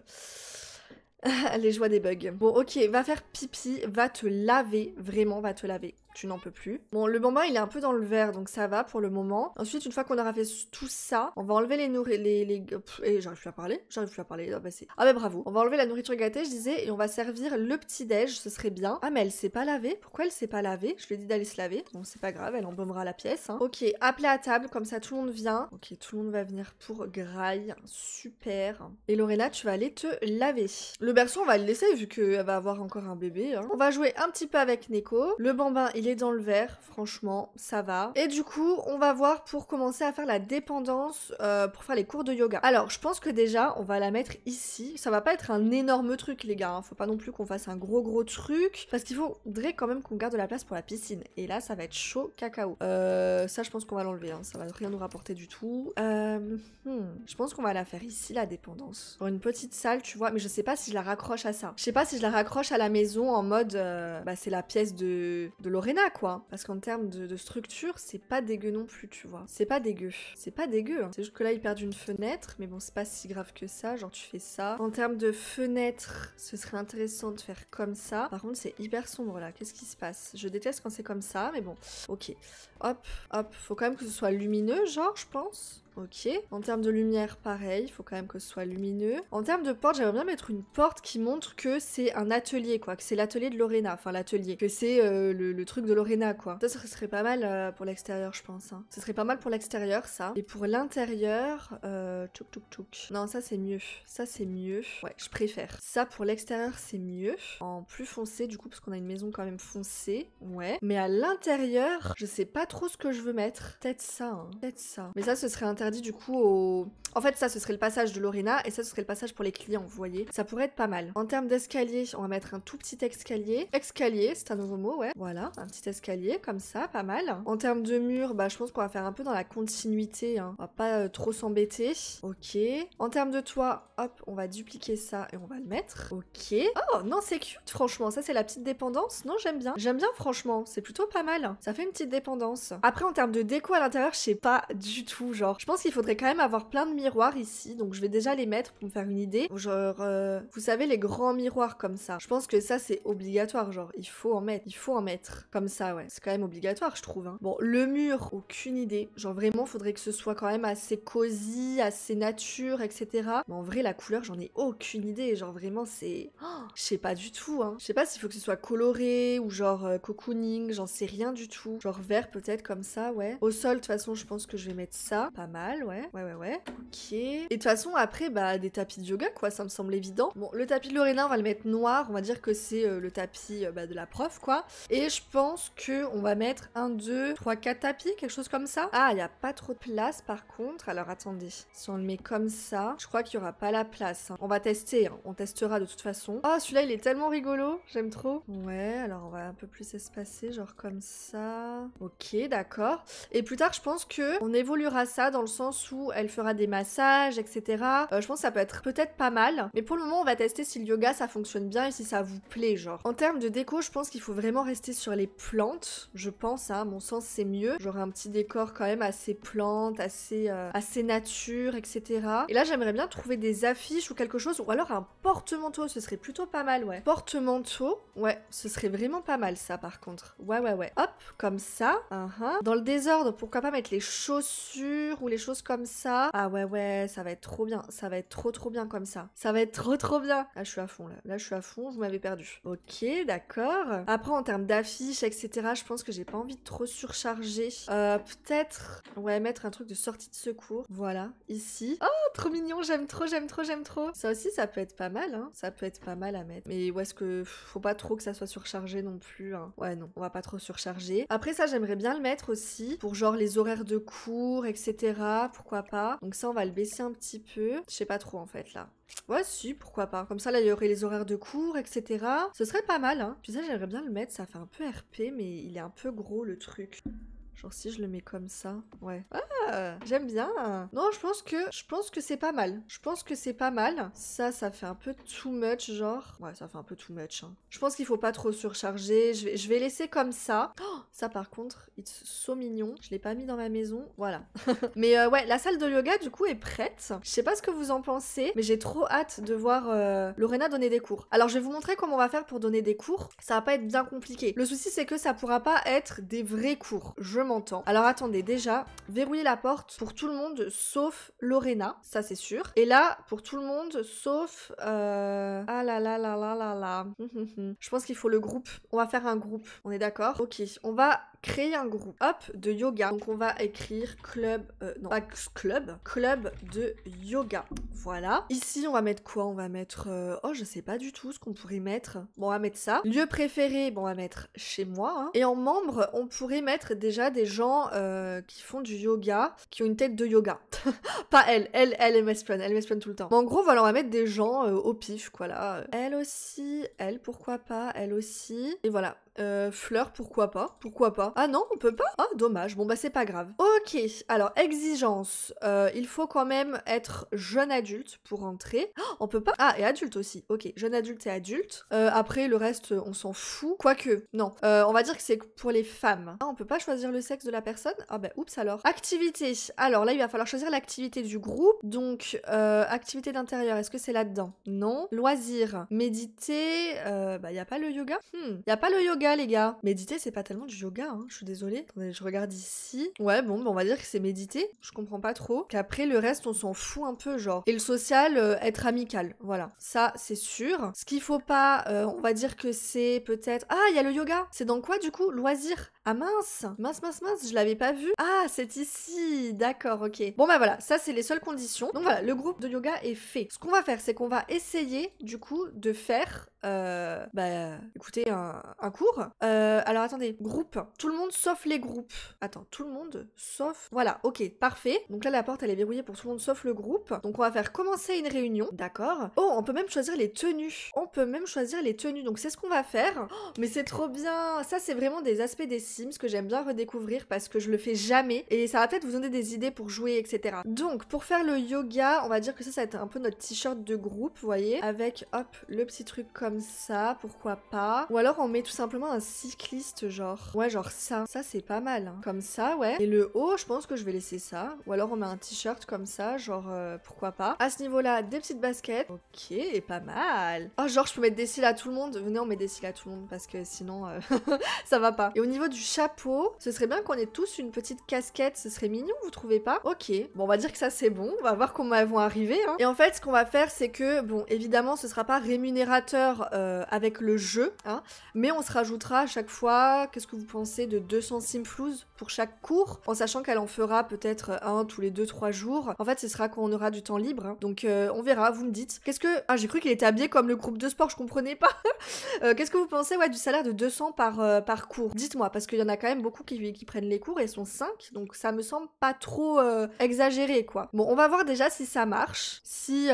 les joies des bugs. Bon, ok, va faire pipi, va te laver, vraiment, va te laver tu n'en peux plus. Bon, le bambin, il est un peu dans le verre, donc ça va pour le moment. Ensuite, une fois qu'on aura fait tout ça, on va enlever les nourris... Les, les... et j'arrive plus à parler, j'arrive plus à parler, ah bah Ah bah bravo On va enlever la nourriture gâtée, je disais, et on va servir le petit-déj, ce serait bien. Ah mais elle s'est pas lavée, pourquoi elle s'est pas lavée Je lui ai dit d'aller se laver, bon c'est pas grave, elle embaumera la pièce. Hein. Ok, appeler à table, comme ça tout le monde vient. Ok, tout le monde va venir pour graille, super. Et Lorena, tu vas aller te laver. Le berceau, on va le laisser vu qu'elle va avoir encore un bébé. Hein. On va jouer un petit peu avec Neko. Le bambin, il dans le verre, franchement, ça va. Et du coup, on va voir pour commencer à faire la dépendance euh, pour faire les cours de yoga. Alors, je pense que déjà, on va la mettre ici. Ça va pas être un énorme truc, les gars. Hein. Faut pas non plus qu'on fasse un gros gros truc. Parce qu'il faudrait quand même qu'on garde de la place pour la piscine. Et là, ça va être chaud cacao. Euh, ça, je pense qu'on va l'enlever. Hein. Ça va rien nous rapporter du tout. Euh, hmm. Je pense qu'on va la faire ici, la dépendance. pour une petite salle, tu vois. Mais je sais pas si je la raccroche à ça. Je sais pas si je la raccroche à la maison en mode... Euh, bah, c'est la pièce de, de quoi. Parce qu'en termes de, structure, c'est pas dégueu non plus, tu vois. C'est pas dégueu. C'est pas dégueu. Hein. C'est juste que là, ils perdent une fenêtre, mais bon, c'est pas si grave que ça. Genre, tu fais ça. En termes de fenêtre, ce serait intéressant de faire comme ça. Par contre, c'est hyper sombre, là. Qu'est-ce qui se passe Je déteste quand c'est comme ça, mais bon. Ok. Hop, hop. Faut quand même que ce soit lumineux, genre, je pense ok. En termes de lumière, pareil, il faut quand même que ce soit lumineux. En termes de porte, j'aimerais bien mettre une porte qui montre que c'est un atelier, quoi, que c'est l'atelier de Lorena, enfin l'atelier, que c'est euh, le, truc de Lorena, quoi. Ça, ce serait pas mal euh, pour l'extérieur, je pense. Hein. Ce serait pas mal pour l'extérieur, ça. Et pour l'intérieur, euh, tchouk tchouk tchouk. Non, ça c'est mieux. Ça c'est mieux. Ouais, je préfère. Ça pour l'extérieur, c'est mieux. En plus foncé, du coup, parce qu'on a une maison quand même foncée. Ouais. Mais à l'intérieur, ah. je sais pas trop ce que je veux mettre. Peut-être ça, hein. Peut-être ça. Mais ça, ce serait intéressant du coup au... En fait, ça, ce serait le passage de l'Orena et ça, ce serait le passage pour les clients, vous voyez. Ça pourrait être pas mal. En termes d'escalier, on va mettre un tout petit escalier. Escalier, c'est un nouveau mot, ouais. Voilà, un petit escalier, comme ça, pas mal. En termes de mur, bah, je pense qu'on va faire un peu dans la continuité. Hein. On va pas euh, trop s'embêter. Ok. En termes de toit, hop, on va dupliquer ça et on va le mettre. Ok. Oh, non, c'est cute, franchement. Ça, c'est la petite dépendance. Non, j'aime bien. J'aime bien, franchement. C'est plutôt pas mal. Ça fait une petite dépendance. Après, en termes de déco à l'intérieur, je sais pas du tout. Genre, pense qu'il faudrait quand même avoir plein de miroirs ici, donc je vais déjà les mettre pour me faire une idée. Genre, euh, vous savez, les grands miroirs comme ça. Je pense que ça, c'est obligatoire, genre, il faut en mettre, il faut en mettre. Comme ça, ouais. C'est quand même obligatoire, je trouve. Hein. Bon, le mur, aucune idée. Genre, vraiment, faudrait que ce soit quand même assez cosy, assez nature, etc. Mais en vrai, la couleur, j'en ai aucune idée. Genre, vraiment, c'est... Oh, je sais pas du tout, hein. Je sais pas s'il faut que ce soit coloré ou genre euh, cocooning, j'en sais rien du tout. Genre vert peut-être comme ça, ouais. Au sol, de toute façon, je pense que je vais mettre ça. Pas mal ouais. Ouais, ouais, ouais. Ok. Et de toute façon, après, bah, des tapis de yoga, quoi, ça me semble évident. Bon, le tapis de Lorena, on va le mettre noir. On va dire que c'est euh, le tapis euh, bah, de la prof, quoi. Et je pense que on va mettre un, 2, 3, quatre tapis, quelque chose comme ça. Ah, il n'y a pas trop de place, par contre. Alors, attendez. Si on le met comme ça, je crois qu'il n'y aura pas la place. Hein. On va tester, hein. on testera de toute façon. Ah, oh, celui-là, il est tellement rigolo. J'aime trop. Ouais, alors on va un peu plus espacer, genre comme ça. Ok, d'accord. Et plus tard, je pense que on évoluera ça dans le sens où elle fera des massages, etc. Euh, je pense que ça peut être peut-être pas mal. Mais pour le moment, on va tester si le yoga ça fonctionne bien et si ça vous plaît, genre. En termes de déco, je pense qu'il faut vraiment rester sur les plantes. Je pense, hein. à mon sens, c'est mieux. J'aurais un petit décor quand même assez plantes, assez, euh, assez nature, etc. Et là, j'aimerais bien trouver des affiches ou quelque chose, ou alors un porte-manteau, ce serait plutôt pas mal, ouais. Porte-manteau, ouais, ce serait vraiment pas mal ça par contre. Ouais, ouais, ouais. Hop, comme ça. Hein, hein. Dans le désordre, pourquoi pas mettre les chaussures ou les choses comme ça. Ah ouais, ouais, ça va être trop bien. Ça va être trop, trop bien comme ça. Ça va être trop, trop bien. Là, je suis à fond, là. Là, je suis à fond. Vous m'avez perdu. Ok, d'accord. Après, en termes d'affiches, etc., je pense que j'ai pas envie de trop surcharger. Euh, peut-être, ouais, mettre un truc de sortie de secours. Voilà, ici. Oh, trop mignon. J'aime trop, j'aime trop, j'aime trop. Ça aussi, ça peut être pas mal, hein. Ça peut être pas mal à mettre. Mais où est-ce que faut pas trop que ça soit surchargé non plus, hein. Ouais, non, on va pas trop surcharger. Après ça, j'aimerais bien le mettre aussi pour genre les horaires de cours, etc pourquoi pas. Donc ça, on va le baisser un petit peu. Je sais pas trop en fait là. Ouais, si, pourquoi pas. Comme ça, là, il y aurait les horaires de cours, etc. Ce serait pas mal, hein. Puis ça, j'aimerais bien le mettre. Ça fait un peu RP, mais il est un peu gros, le truc. Genre si je le mets comme ça, ouais. Ah, j'aime bien. Non, je pense que je pense que c'est pas mal. Je pense que c'est pas mal. Ça, ça fait un peu too much, genre. Ouais, ça fait un peu too much. Hein. Je pense qu'il faut pas trop surcharger. Je vais, je vais laisser comme ça. Oh! ça, par contre, it's so mignon. Je l'ai pas mis dans ma maison. Voilà. mais euh, ouais, la salle de yoga du coup est prête. Je sais pas ce que vous en pensez, mais j'ai trop hâte de voir euh, Lorena donner des cours. Alors, je vais vous montrer comment on va faire pour donner des cours. Ça va pas être bien compliqué. Le souci, c'est que ça pourra pas être des vrais cours. Je alors attendez, déjà, verrouiller la porte pour tout le monde sauf Lorena, ça c'est sûr. Et là, pour tout le monde sauf... Euh... Ah là là là là là là. Hum, hum, hum. je pense qu'il faut le groupe. On va faire un groupe, on est d'accord Ok, on va créer un groupe. Hop, de yoga. Donc on va écrire club, euh, non, pas club, club de yoga. Voilà. Ici, on va mettre quoi On va mettre, euh, oh, je sais pas du tout ce qu'on pourrait mettre. Bon, on va mettre ça. Lieu préféré, bon, on va mettre chez moi. Hein. Et en membre, on pourrait mettre déjà des gens euh, qui font du yoga, qui ont une tête de yoga. pas elle, elle, elle, elle elle m'espionne tout le temps. Mais en gros, voilà, on va mettre des gens au pif, quoi là. Elle aussi, elle, pourquoi pas, elle aussi. Et voilà, euh, fleurs, pourquoi pas Pourquoi pas Ah non, on peut pas Ah, dommage. Bon, bah, c'est pas grave. Ok, alors, exigence. Euh, il faut quand même être jeune adulte pour entrer. Oh, on peut pas Ah, et adulte aussi. Ok, jeune adulte et adulte. Euh, après, le reste, on s'en fout. Quoique, non. on va dire que c'est pour les femmes. Ah, on peut pas choisir le sexe de la personne Ah, bah, oups alors. Activité. Alors là, il va falloir choisir l'activité du groupe. Donc, activité d'intérieur, est-ce que c'est là-dedans Non. Loisir. Méditer. bah, il a pas le yoga. Hmm, a pas le yoga les gars. Méditer, c'est pas tellement du yoga, hein, je suis désolée. Attendez, je regarde ici. Ouais, bon, bah, on va dire que c'est méditer. Je comprends pas trop. Qu'après, le reste, on s'en fout un peu, genre. Et le social, euh, être amical. Voilà. Ça, c'est sûr. Ce qu'il faut pas, euh, on va dire que c'est peut-être. Ah, il y a le yoga. C'est dans quoi, du coup Loisir. Ah mince, mince, mince, mince, je l'avais pas vu. Ah, c'est ici, d'accord, ok. Bon bah voilà, ça c'est les seules conditions. Donc voilà, le groupe de yoga est fait. Ce qu'on va faire, c'est qu'on va essayer du coup de faire, euh, bah écoutez, un, un euh, alors attendez, groupe. Tout le monde sauf les groupes. Attends, tout le monde sauf. Voilà, ok, parfait. Donc là, la porte, elle est verrouillée pour tout le monde sauf le groupe. Donc on va faire commencer une réunion, d'accord Oh, on peut même choisir les tenues. On peut même choisir les tenues. Donc c'est ce qu'on va faire. Oh, mais c'est trop bien. Ça, c'est vraiment des aspects des Sims que j'aime bien redécouvrir parce que je le fais jamais. Et ça va peut-être vous donner des idées pour jouer, etc. Donc pour faire le yoga, on va dire que ça, ça va être un peu notre t-shirt de groupe, vous voyez, avec hop le petit truc comme ça, pourquoi pas. Ou alors on met tout simplement un cycliste, genre. Ouais, genre ça. Ça, c'est pas mal. Hein. Comme ça, ouais. Et le haut, je pense que je vais laisser ça. Ou alors on met un t-shirt comme ça, genre euh, pourquoi pas. À ce niveau-là, des petites baskets. Ok, pas mal. Oh, genre, je peux mettre des cils à tout le monde. Venez, on met des cils à tout le monde parce que sinon, euh, ça va pas. Et au niveau du chapeau, ce serait bien qu'on ait tous une petite casquette. Ce serait mignon, vous trouvez pas Ok. Bon, on va dire que ça, c'est bon. On va voir comment elles vont arriver. Hein. Et en fait, ce qu'on va faire, c'est que, bon, évidemment, ce sera pas rémunérateur euh, avec le jeu, hein, mais on sera rajoute ajoutera à chaque fois, qu'est-ce que vous pensez de 200 simflouz pour chaque cours, en sachant qu'elle en fera peut-être un tous les 2-3 jours. En fait, ce sera quand on aura du temps libre. Hein. Donc euh, on verra, vous me dites. Qu'est-ce que... Ah, j'ai cru qu'il était habillé comme le groupe de sport, je comprenais pas. Euh, qu'est-ce que vous pensez ouais, du salaire de 200 par, euh, par cours Dites-moi, parce qu'il y en a quand même beaucoup qui, qui prennent les cours et sont 5, donc ça me semble pas trop exagéré, quoi. Bon, on va voir déjà si ça marche, si,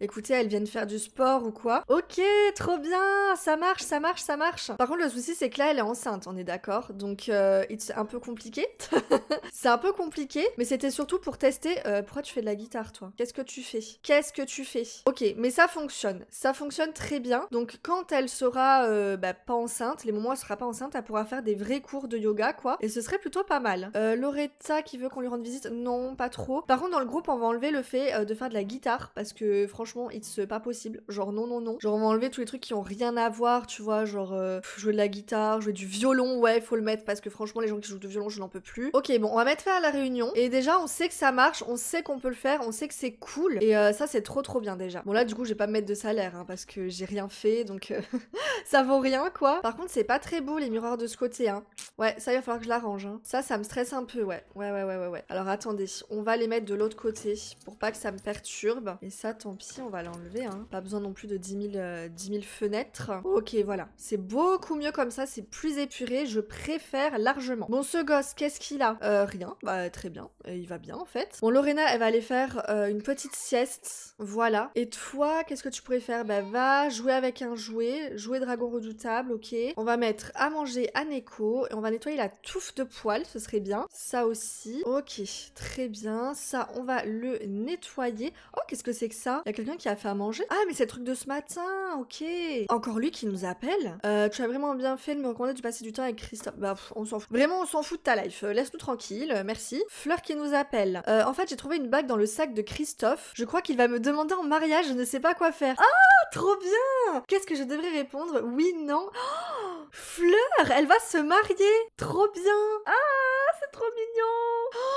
écoutez, elles viennent faire du sport ou quoi. Ok, trop bien, ça marche, ça marche, ça marche. Par contre, le souci, c'est que là, elle est enceinte, on est d'accord. Donc, c'est euh, it's un peu compliqué. c'est un peu compliqué, mais c'était surtout pour tester. Euh, pourquoi tu fais de la guitare, toi Qu'est-ce que tu fais Qu'est-ce que tu fais Ok, mais ça fonctionne. Ça fonctionne très bien. Donc, quand elle sera euh, bah, pas enceinte, les moments où elle sera pas enceinte, elle pourra faire des vrais cours de yoga, quoi. Et ce serait plutôt pas mal. Loretta qui veut qu'on lui rende visite Non, pas trop. Par contre, dans le groupe, on va enlever le fait de faire de la guitare parce que franchement, it's pas possible. Genre, non, non, non. Genre, on va enlever tous les trucs qui ont rien à voir, tu vois. Genre, jouer de la la guitare, jouer du violon, ouais, faut le mettre parce que franchement, les gens qui jouent du violon, je n'en peux plus. Ok, bon, on va mettre fin à la réunion. Et déjà, on sait que ça marche, on sait qu'on peut le faire, on sait que c'est cool. Et euh, ça, c'est trop trop bien déjà. Bon, là, du coup, je vais pas me mettre de salaire hein, parce que j'ai rien fait, donc euh, ça vaut rien quoi. Par contre, c'est pas très beau les miroirs de ce côté, hein. Ouais, ça, il va falloir que je l'arrange, hein. Ça, ça me stresse un peu, ouais. Ouais, ouais, ouais, ouais, Alors attendez, on va les mettre de l'autre côté pour pas que ça me perturbe. Et ça, tant pis, on va l'enlever, hein. Pas besoin non plus de 10 000, euh, fenêtres. Ok, voilà. C'est beaucoup mieux comme ça, c'est plus épuré, je préfère largement. Bon, ce gosse, qu'est-ce qu'il a euh, Rien, bah très bien, il va bien en fait. Bon, Lorena, elle va aller faire euh, une petite sieste, voilà. Et toi, qu'est-ce que tu pourrais faire Bah va jouer avec un jouet, jouer dragon redoutable, ok. On va mettre à manger à Neko, et on va nettoyer la touffe de poils, ce serait bien. Ça aussi, ok, très bien. Ça, on va le nettoyer. Oh, qu'est-ce que c'est que ça Il y a quelqu'un qui a fait à manger Ah, mais c'est le truc de ce matin, ok. Encore lui qui nous appelle. Euh, tu as vraiment bien fait, de on recommander de passer du temps avec Christophe. Bah, on s'en fout. Vraiment, on s'en fout de ta life. Euh, laisse-nous tranquille, euh, merci. Fleur qui nous appelle. Euh, en fait, j'ai trouvé une bague dans le sac de Christophe. Je crois qu'il va me demander en mariage, je ne sais pas quoi faire. Ah, trop bien Qu'est-ce que je devrais répondre Oui, non oh Fleur, elle va se marier Trop bien Ah, c'est trop mignon oh,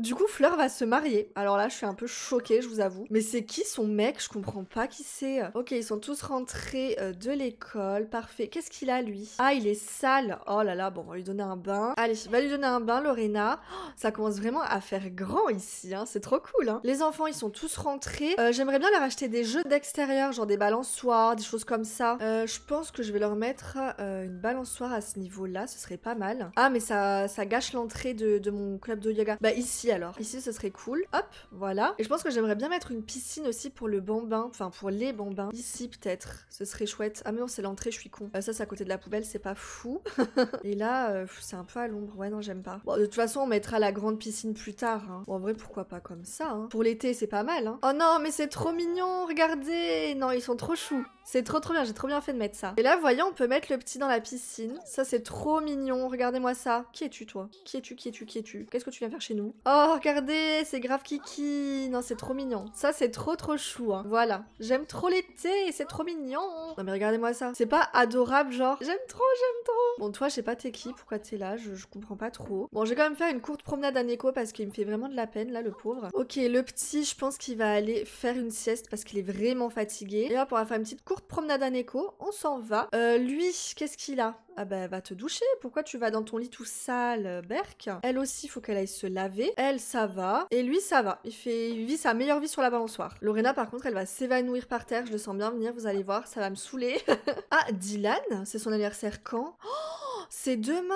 du coup, Fleur va se marier. Alors là, je suis un peu choquée, je vous avoue. Mais c'est qui son mec Je comprends pas qui c'est. Ok, ils sont tous rentrés euh, de l'école. Parfait. Qu'est-ce qu'il a, lui Ah, il est sale. Oh là là, bon, on va lui donner un bain. Allez, va lui donner un bain, Lorena. Oh, ça commence vraiment à faire grand ici. Hein. C'est trop cool. Hein. Les enfants, ils sont tous rentrés. Euh, j'aimerais bien leur acheter des jeux d'extérieur, genre des balançoires, des choses comme ça. Euh, je pense que je vais leur mettre une balançoire à ce niveau-là. Ce serait pas mal. Ah, mais ça, ça gâche l'entrée de, de mon club de yoga. Bah, ici, alors. Ici, ce serait cool. Hop, voilà. Et je pense que j'aimerais bien mettre une piscine aussi pour le bambin, enfin pour les bambins. Ici peut-être, ce serait chouette. Ah mais non, c'est l'entrée, je suis con. Euh, ça, c'est à côté de la poubelle, c'est pas fou. Et là, euh, c'est un peu à l'ombre. Ouais, non, j'aime pas. Bon, de toute façon, on mettra la grande piscine plus tard. Hein. Bon, en vrai, pourquoi pas comme ça. Hein. Pour l'été, c'est pas mal. Hein. Oh non, mais c'est trop mignon, regardez. Non, ils sont trop choux. C'est trop trop bien, j'ai trop bien fait de mettre ça. Et là, voyons, on peut mettre le petit dans la piscine. Ça, c'est trop mignon. Regardez-moi ça. Qui es-tu, toi Qui es-tu Qui es-tu Qui es-tu Qu'est-ce que tu viens faire chez nous Oh, regardez, c'est grave kiki. Non, c'est trop mignon. Ça, c'est trop trop chou. Hein. Voilà. J'aime trop l'été, c'est trop mignon. Non, mais regardez-moi ça. C'est pas adorable, genre. J'aime trop, j'aime trop. Bon, toi, je sais pas t'es qui, pourquoi t'es là, je, je, comprends pas trop. Bon, je vais quand même faire une courte promenade à Neko parce qu'il me fait vraiment de la peine, là, le pauvre. Ok, le petit, je pense qu'il va aller faire une sieste parce qu'il est vraiment fatigué. Et là, pour faire une petite courte promenade à Neko, on s'en va. Euh, lui, qu'est-ce qu'il a Ah ben, va te doucher, pourquoi tu vas dans ton lit tout sale, euh, Berk Elle aussi, faut qu'elle aille se laver. Elle, ça va. Et lui, ça va. Il fait, il vit sa meilleure vie sur la balançoire. Lorena, par contre, elle va s'évanouir par terre, je le sens bien venir, vous allez voir, ça va me saouler. ah, Dylan, c'est son anniversaire quand oh c'est demain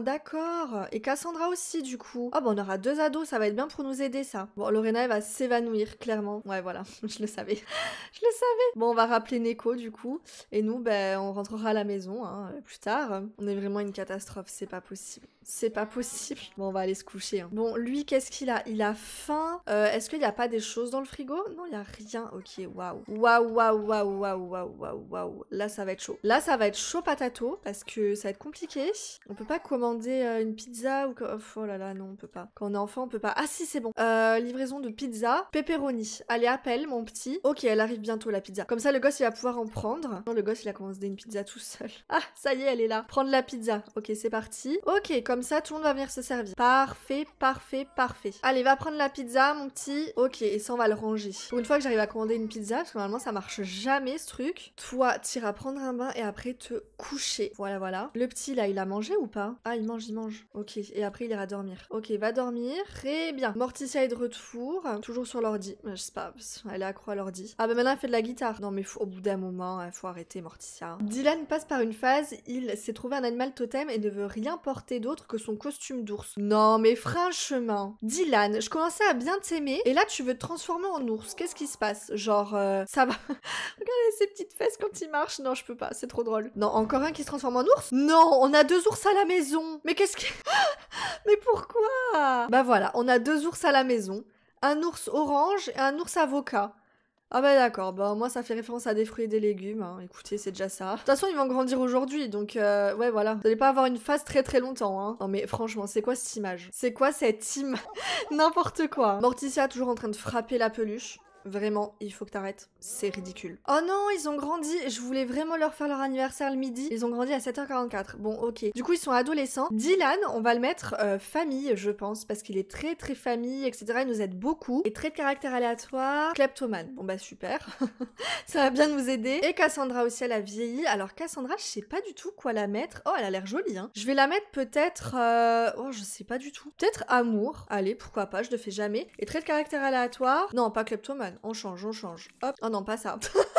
D'accord Et Cassandra aussi, du coup. Oh, bah on aura deux ados, ça va être bien pour nous aider, ça. Bon, Lorena, elle va s'évanouir, clairement. Ouais, voilà, je le savais. je le savais Bon, on va rappeler Neko, du coup. Et nous, ben, on rentrera à la maison, hein, euh, plus tard. On est vraiment une catastrophe, c'est pas possible. C'est pas possible. Bon, on va aller se coucher. Hein. Bon, lui, qu'est-ce qu'il a Il a faim. Euh, est-ce qu'il n'y a pas des choses dans le frigo Non, il n'y a rien. Ok, waouh. Waouh, waouh, waouh, waouh, waouh, waouh. Là, ça va être chaud. Là, ça va être chaud patato, parce que ça va être compliqué on peut pas commander euh, une pizza ou oh là là non on peut pas. Quand on est enfant on peut pas. Ah si c'est bon. Euh, livraison de pizza, pepperoni. Allez appelle mon petit. Ok elle arrive bientôt la pizza. Comme ça le gosse il va pouvoir en prendre. Non le gosse il a commandé une pizza tout seul. Ah ça y est elle est là. Prendre la pizza. Ok c'est parti. Ok comme ça tout le monde va venir se servir. Parfait parfait parfait. Allez va prendre la pizza mon petit. Ok et ça on va le ranger. une fois que j'arrive à commander une pizza parce que normalement ça marche jamais ce truc. Toi t'iras prendre un bain et après te coucher. Voilà voilà. Le petit là, il a mangé ou pas Ah, il mange, il mange. Ok, et après, il ira dormir. Ok, va dormir. Très bien. Morticia est de retour, toujours sur l'ordi. Euh, je sais pas, elle est accro à l'ordi. Ah, bah maintenant, elle fait de la guitare. Non, mais au bout d'un moment, il hein, faut arrêter Morticia. Dylan passe par une phase, il s'est trouvé un animal totem et ne veut rien porter d'autre que son costume d'ours. Non, mais franchement, Dylan, je commençais à bien t'aimer et là, tu veux te transformer en ours. Qu'est-ce qui se passe Genre, euh, ça va. Regardez ses petites fesses quand il marche. Non, je peux pas, c'est trop drôle. Non, encore un qui se transforme en ours Non, on on a deux ours à la maison. Mais qu'est-ce qui, Mais pourquoi Bah voilà, on a deux ours à la maison. Un ours orange et un ours avocat. Ah bah d'accord, bah moi ça fait référence à des fruits et des légumes, hein. écoutez c'est déjà ça. De toute façon ils vont grandir aujourd'hui, donc euh, ouais voilà. Vous allez pas avoir une phase très très longtemps, hein. Non mais franchement, c'est quoi cette image C'est quoi cette image N'importe quoi Morticia toujours en train de frapper la peluche. Vraiment, il faut que t'arrêtes. C'est ridicule. Oh non, ils ont grandi. Je voulais vraiment leur faire leur anniversaire le midi. Ils ont grandi à 7h44. Bon, ok. Du coup, ils sont adolescents. Dylan, on va le mettre euh, famille, je pense, parce qu'il est très très famille, etc. Il nous aide beaucoup. Et trait de caractère aléatoire. Kleptomane. Bon bah super. Ça va bien nous aider. Et Cassandra aussi, elle a vieilli. Alors Cassandra, je sais pas du tout quoi la mettre. Oh, elle a l'air jolie, hein. Je vais la mettre peut-être... Euh, oh, je sais pas du tout. Peut-être amour. Allez, pourquoi pas, je le fais jamais. Et trait de caractère aléatoire. Non, pas kleptomane. On change, on change. Hop. Oh non, pas ça.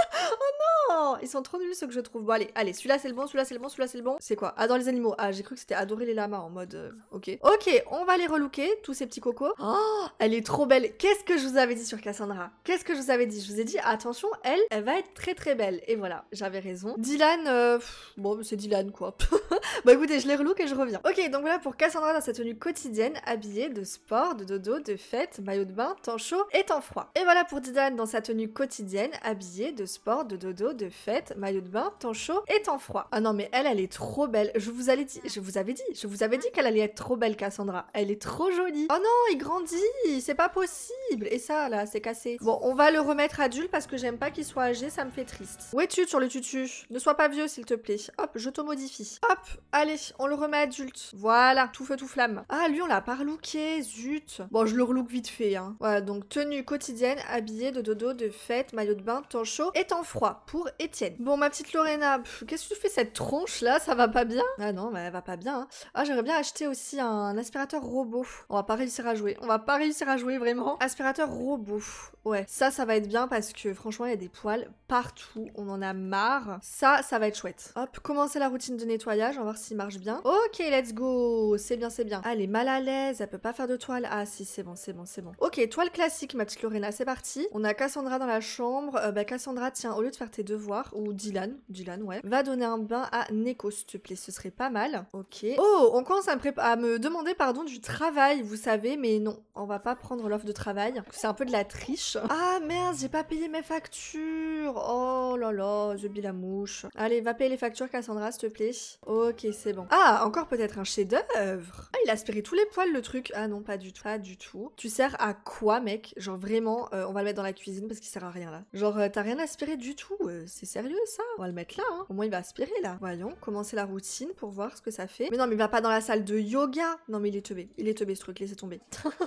Oh, ils sont trop nuls ceux que je trouve. Bon allez, allez, celui-là c'est le bon, celui-là c'est le bon, celui-là c'est le bon. C'est quoi Adore ah, les animaux. Ah, j'ai cru que c'était adorer les lamas en mode euh, OK. OK, on va les relooker tous ces petits cocos. Oh, elle est trop belle. Qu'est-ce que je vous avais dit sur Cassandra Qu'est-ce que je vous avais dit Je vous ai dit attention, elle, elle va être très très belle. Et voilà, j'avais raison. Dylan euh, bon, c'est Dylan quoi. bah écoutez, je les relook et je reviens. OK, donc voilà pour Cassandra dans sa tenue quotidienne habillée de sport, de dodo, de fête, maillot de bain, temps chaud et temps froid. Et voilà pour Dylan dans sa tenue quotidienne habillée de sport, de dodo, de fête, maillot de bain, temps chaud et temps froid. Ah non, mais elle, elle est trop belle. Je vous, avais dit, je vous avais dit, je vous avais dit qu'elle allait être trop belle, Cassandra. Elle est trop jolie. Oh non, il grandit, c'est pas possible. Et ça, là, c'est cassé. Bon, on va le remettre adulte parce que j'aime pas qu'il soit âgé, ça me fait triste. Où es-tu sur le tutu Ne sois pas vieux, s'il te plaît. Hop, je te modifie. Hop, allez, on le remet adulte. Voilà, tout feu, tout flamme. Ah, lui, on l'a pas relooké, zut. Bon, je le relook vite fait, hein. Voilà, donc tenue quotidienne, habillée de dodo, de fête, maillot de bain, temps chaud et temps froid pour Etienne. Bon, ma petite Lorena, qu'est-ce que tu fais cette tronche là Ça va pas bien Ah non, mais elle va pas bien. Hein. Ah, j'aimerais bien acheter aussi un aspirateur robot. On va pas réussir à jouer. On va pas réussir à jouer vraiment. Aspirateur robot. Ouais, ça, ça va être bien parce que franchement, il y a des poils partout. On en a marre. Ça, ça va être chouette. Hop, commencer la routine de nettoyage. On va voir s'il marche bien. Ok, let's go. C'est bien, c'est bien. Elle est mal à l'aise. Elle peut pas faire de toile. Ah si, c'est bon, c'est bon, c'est bon. Ok, toile classique, ma petite Lorena. C'est parti. On a Cassandra dans la chambre. Euh, bah, Cassandra, tiens, au lieu de faire tes deux voir. ou Dylan, Dylan, ouais, va donner un bain à Neko, s'il te plaît, ce serait pas mal. Ok. Oh, on commence à me, demander, pardon, du travail, vous savez, mais non, on va pas prendre l'offre de travail. C'est un peu de la triche. Ah merde, j'ai pas payé mes factures. Oh là là, je bille la mouche. Allez, va payer les factures, Cassandra, s'il te plaît. Ok, c'est bon. Ah, encore peut-être un chef doeuvre Ah, il a aspiré tous les poils, le truc. Ah non, pas du tout. Pas du tout. Tu sers à quoi, mec Genre vraiment, euh, on va le mettre dans la cuisine parce qu'il sert à rien là. Genre, euh, t'as rien aspiré du tout. Euh, c'est sérieux ça On va le mettre là, hein. Au moins il va aspirer là. Voyons, commencer la routine pour voir ce que ça fait. Mais non, mais il va pas dans la salle de yoga. Non, mais il est teubé. Il est teubé ce truc, laissez tomber.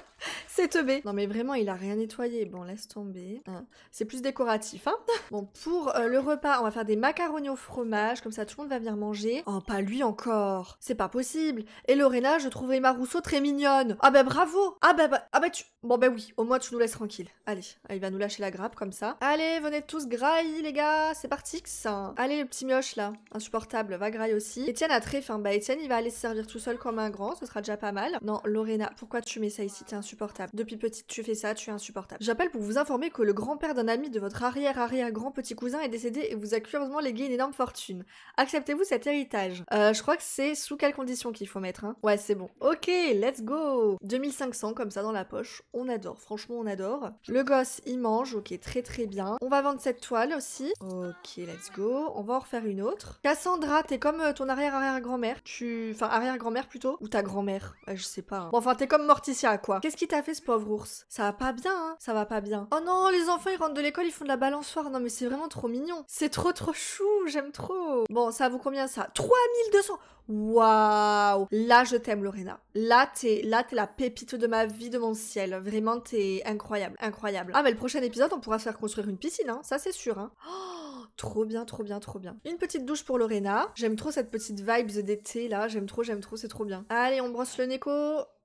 c'est teubé. Non, mais vraiment, il a rien nettoyé. Bon, laisse tomber. Hein. C'est plus décoratif, hein. bon, pour euh, le repas, on va faire des macaroni au fromage. Comme ça, tout le monde va venir manger. Oh, pas lui encore. C'est pas possible. Et Lorena, je trouverai ma Rousseau très mignonne. Ah bah bravo. Ah ben, bah, ah bah tu. Bon bah oui. Au moins tu nous laisses tranquille. Allez, il va nous lâcher la grappe comme ça. Allez, venez tous grailler les gars c'est parti que ça. Allez, le petit mioche là, insupportable, va grailler aussi. Etienne a très faim. Bah, Etienne, il va aller se servir tout seul comme un grand, ce sera déjà pas mal. Non, Lorena, pourquoi tu mets ça ici T'es insupportable. Depuis petite, tu fais ça, tu es insupportable. J'appelle pour vous informer que le grand-père d'un ami de votre arrière-arrière-grand petit cousin est décédé et vous a curieusement légué une énorme fortune. Acceptez-vous cet héritage euh, Je crois que c'est sous quelles conditions qu'il faut mettre, hein Ouais, c'est bon. Ok, let's go 2500 comme ça dans la poche. On adore, franchement, on adore. Le gosse, il mange, ok, très très bien. On va vendre cette toile aussi. Ok, let's go. On va en refaire une autre. Cassandra, t'es comme euh, ton arrière-arrière-grand-mère. Tu... Enfin, arrière-grand-mère plutôt. Ou ta grand-mère. je sais pas. Hein. Bon, enfin, t'es comme Morticia, quoi. Qu'est-ce qui t'a fait, ce pauvre ours Ça va pas bien, hein Ça va pas bien. Oh non, les enfants, ils rentrent de l'école, ils font de la balançoire. Non, mais c'est vraiment trop mignon. C'est trop, trop chou. J'aime trop. Bon, ça vaut combien, ça 3200 Waouh Là, je t'aime, Lorena. Là, t'es là, t'es la pépite de ma vie, de mon ciel. Vraiment, t'es incroyable, incroyable. Ah, mais le prochain épisode, on pourra se faire construire une piscine, hein. Ça, c'est sûr, hein. Oh Trop bien, trop bien, trop bien. Une petite douche pour Lorena. J'aime trop cette petite vibe d'été là. J'aime trop, j'aime trop, c'est trop bien. Allez, on brosse le Neko.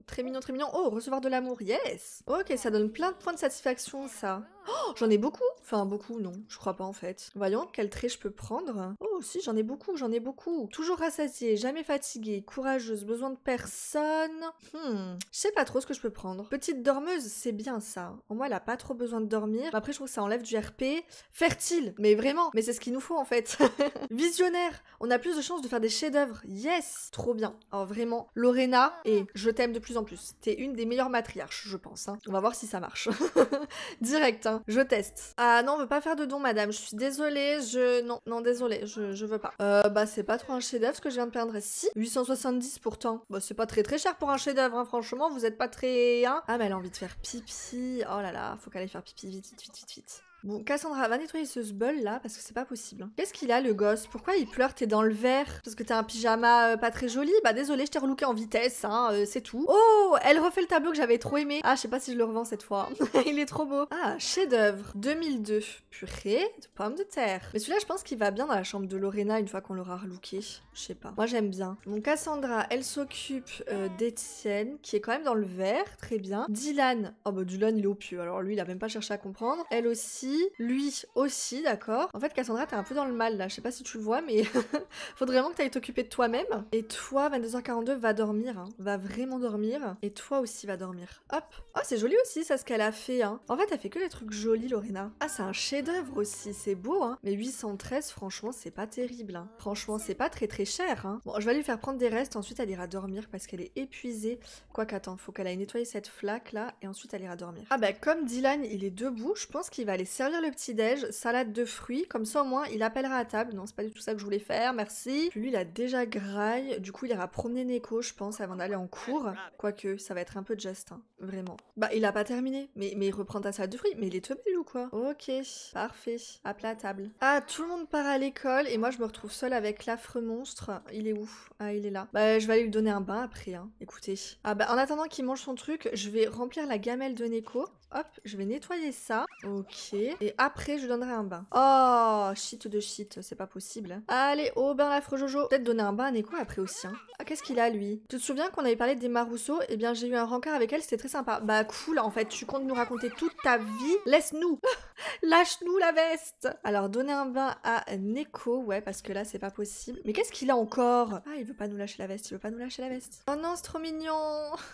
Très mignon, très mignon. Oh, recevoir de l'amour, yes Ok, ça donne plein de points de satisfaction, ça. Oh, j'en ai beaucoup Enfin, beaucoup, non. Je crois pas, en fait. Voyons, quel trait je peux prendre. Oh, si, j'en ai beaucoup, j'en ai beaucoup. Toujours rassasiée, jamais fatiguée, courageuse, besoin de personne. Hmm, je sais pas trop ce que je peux prendre. Petite dormeuse, c'est bien, ça. Au moins, elle a pas trop besoin de dormir. Après, je trouve que ça enlève du RP. Fertile Mais vraiment c'est ce qu'il nous faut en fait. Visionnaire, on a plus de chances de faire des chefs-d'œuvre. Yes, trop bien. Alors vraiment, Lorena, et je t'aime de plus en plus. T'es une des meilleures matriarches, je pense. Hein. On va voir si ça marche. Direct, hein. je teste. Ah non, on veut pas faire de don, madame. Je suis désolée, je... Non, non, désolée, je, je veux pas. Euh, bah c'est pas trop un chef-d'œuvre ce que je viens de perdre. Si, 870 pourtant. Bah c'est pas très très cher pour un chef-d'œuvre, hein. franchement, vous êtes pas très... Hein ah mais elle a envie de faire pipi. Oh là là, faut qu'elle aille faire pipi vite, vite, vite, vite, vite. Bon, Cassandra, va nettoyer ce bol là, parce que c'est pas possible. Hein. Qu'est-ce qu'il a, le gosse Pourquoi il pleure T'es dans le verre Parce que t'as un pyjama euh, pas très joli Bah désolé, je t'ai relooké en vitesse, hein, euh, c'est tout. Oh, elle refait le tableau que j'avais trop aimé. Ah, je sais pas si je le revends cette fois. il est trop beau. Ah, chef-d'œuvre, 2002. Purée de pommes de terre. Mais celui-là, je pense qu'il va bien dans la chambre de Lorena une fois qu'on l'aura relooké. Je sais pas. Moi, j'aime bien. Bon, Cassandra, elle s'occupe euh, d'Etienne qui est quand même dans le verre. très bien. Dylan, oh bah Dylan, il est au pieu, alors lui, il a même pas cherché à comprendre. Elle aussi, lui aussi, d'accord En fait, Cassandra, t'es un peu dans le mal là, je sais pas si tu le vois, mais faudrait vraiment que t'ailles t'occuper de toi-même. Et toi, 22h42, va dormir, hein. va vraiment dormir. Et toi aussi, va dormir. Hop Oh, c'est joli aussi ça, ce qu'elle a fait, hein. En fait, elle fait que des trucs jolis, Lorena. Ah, c'est un chef-d'œuvre aussi, c'est beau, hein. Mais 813, franchement, c'est pas terrible, hein. Franchement, c'est pas très très cher, Bon, je vais lui faire prendre des restes, ensuite elle ira dormir parce qu'elle est épuisée. Quoi qu'attends, faut qu'elle aille nettoyer cette flaque là, et ensuite elle ira dormir. Ah bah, comme Dylan, il est debout, je pense qu'il va aller servir le petit-déj, salade de fruits, comme ça au moins il appellera à table. Non, c'est pas du tout ça que je voulais faire, merci. lui, il a déjà graille, du coup, il ira promener Neko, je pense, avant d'aller en cours. Quoique, ça va être un peu de geste, hein, vraiment. Bah, il a pas terminé, mais, mais il reprend ta salade de fruits, mais il est tombé ou quoi Ok, parfait, à table. Ah, tout le monde part à l'école et moi je me retrouve seule avec l'affreux monstre. Il est où Ah, il est là. Bah, je vais aller lui donner un bain après, hein. Écoutez. Ah, bah, en attendant qu'il mange son truc, je vais remplir la gamelle de Neko. Hop, je vais nettoyer ça. Ok et après je donnerai un bain. Oh, shit de shit, c'est pas possible. Allez, au bain l'affreux Jojo. Peut-être donner un bain à Neko après aussi. Hein. Ah, qu'est-ce qu'il a lui Tu te souviens qu'on avait parlé d'Emma Rousseau Eh bien, j'ai eu un rencard avec elle, c'était très sympa. Bah cool, en fait, tu comptes nous raconter toute ta vie Laisse-nous Lâche-nous la veste Alors, donner un bain à Neko, ouais, parce que là, c'est pas possible. Mais qu'est-ce qu'il a encore Ah, il veut pas nous lâcher la veste, il veut pas nous lâcher la veste. Oh non, c'est trop mignon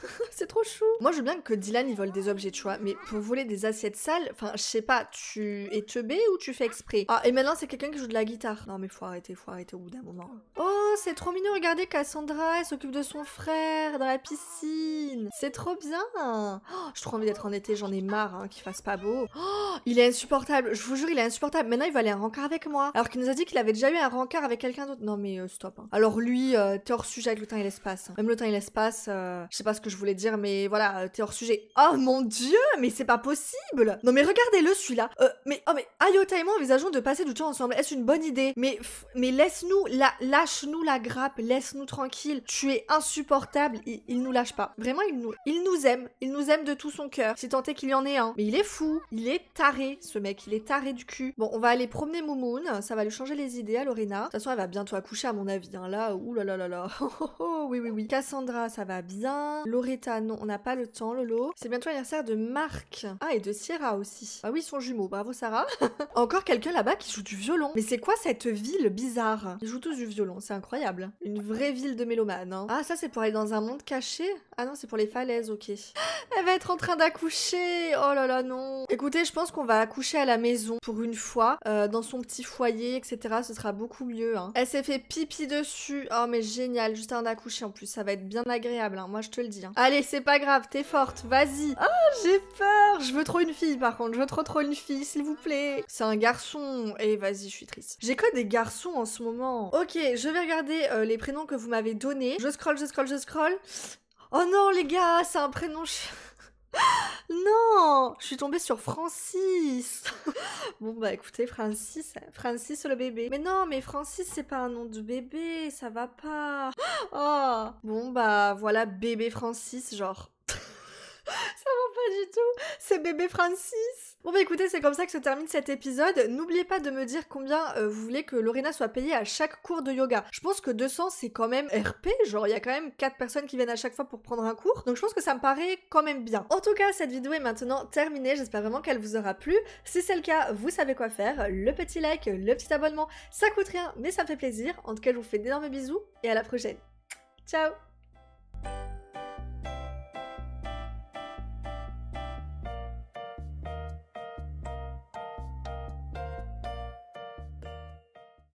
C'est trop chou Moi, je veux bien que Dylan, il vole des objets, tu vois, mais pour voler des assiettes sales, enfin, je sais pas, tu es teubé ou tu fais exprès Ah, et maintenant, c'est quelqu'un qui joue de la guitare. Non, mais faut arrêter, faut arrêter au bout d'un moment. Oh, c'est trop mignon, regardez, Cassandra, elle s'occupe de son frère dans la piscine C'est trop bien oh, J'ai trop envie d'être en été, j'en ai marre hein, qu'il fasse pas beau. Oh, il est insupportable. Je vous jure, il est insupportable. Maintenant, il va aller un rencard avec moi. Alors qu'il nous a dit qu'il avait déjà eu un rencard avec quelqu'un d'autre. Non, mais euh, stop. Hein. Alors lui, euh, t'es hors sujet avec le temps et l'espace. Hein. Même le temps et l'espace, euh, je sais pas ce que je voulais dire, mais voilà, t'es hors sujet. Oh mon dieu, mais c'est pas possible. Non, mais regardez-le, celui-là. mais, oh, mais Ayota ah, et envisageons de passer du temps ensemble. Est-ce une bonne idée Mais, mais laisse-nous, la, lâche-nous la grappe, laisse-nous tranquille. Tu es insupportable. Il, nous lâche pas. Vraiment, il nous, il nous aime. Il nous aime de tout son cœur. C'est tenté qu'il y en ait un. Mais il est fou. Il est taré ce mec, il est taré du cul. Bon, on va aller promener Moumoun, ça va lui changer les idées à Lorena. De toute façon, elle va bientôt accoucher à mon avis, hein, là, oulala, là, là, là. Oh, oh, oh, oui, oui, oui. Cassandra, ça va bien. Loretta, non, on n'a pas le temps, Lolo. C'est bientôt l'anniversaire de Marc. Ah, et de Sierra aussi. Ah oui, son jumeau. bravo Sarah. Encore quelqu'un là-bas qui joue du violon. Mais c'est quoi cette ville bizarre Ils jouent tous du violon, c'est incroyable. Une vraie ville de mélomanes. Hein. Ah, ça c'est pour aller dans un monde caché Ah non, c'est pour les falaises, ok. Elle va être en train d'accoucher Oh là là, non Écoutez, je pense qu'on va coucher à la maison pour une fois, euh, dans son petit foyer, etc. Ce sera beaucoup mieux. Hein. Elle s'est fait pipi dessus. Oh, mais génial, juste un accoucher en plus. Ça va être bien agréable, hein. moi je te le dis. Hein. Allez, c'est pas grave, t'es forte, vas-y. Ah, j'ai peur. Je veux trop une fille par contre. Je veux trop trop une fille, s'il vous plaît. C'est un garçon. Et eh, vas-y, je suis triste. J'ai que des garçons en ce moment. Ok, je vais regarder euh, les prénoms que vous m'avez donnés. Je scroll, je scroll, je scroll. Oh non, les gars, c'est un prénom. Non, je suis tombée sur Francis. bon bah écoutez, Francis, Francis le bébé. Mais non, mais Francis c'est pas un nom de bébé, ça va pas. Oh. Bon bah voilà bébé Francis, genre. ça va pas du tout. C'est bébé Francis. Bon bah écoutez, c'est comme ça que se termine cet épisode. N'oubliez pas de me dire combien euh, vous voulez que Lorena soit payée à chaque cours de yoga. Je pense que 200 c'est quand même RP, genre il y a quand même 4 personnes qui viennent à chaque fois pour prendre un cours. Donc je pense que ça me paraît quand même bien. En tout cas, cette vidéo est maintenant terminée. J'espère vraiment qu'elle vous aura plu. Si c'est le cas, vous savez quoi faire. Le petit like, le petit abonnement, ça coûte rien mais ça me fait plaisir. En tout cas, je vous fais d'énormes bisous et à la prochaine. Ciao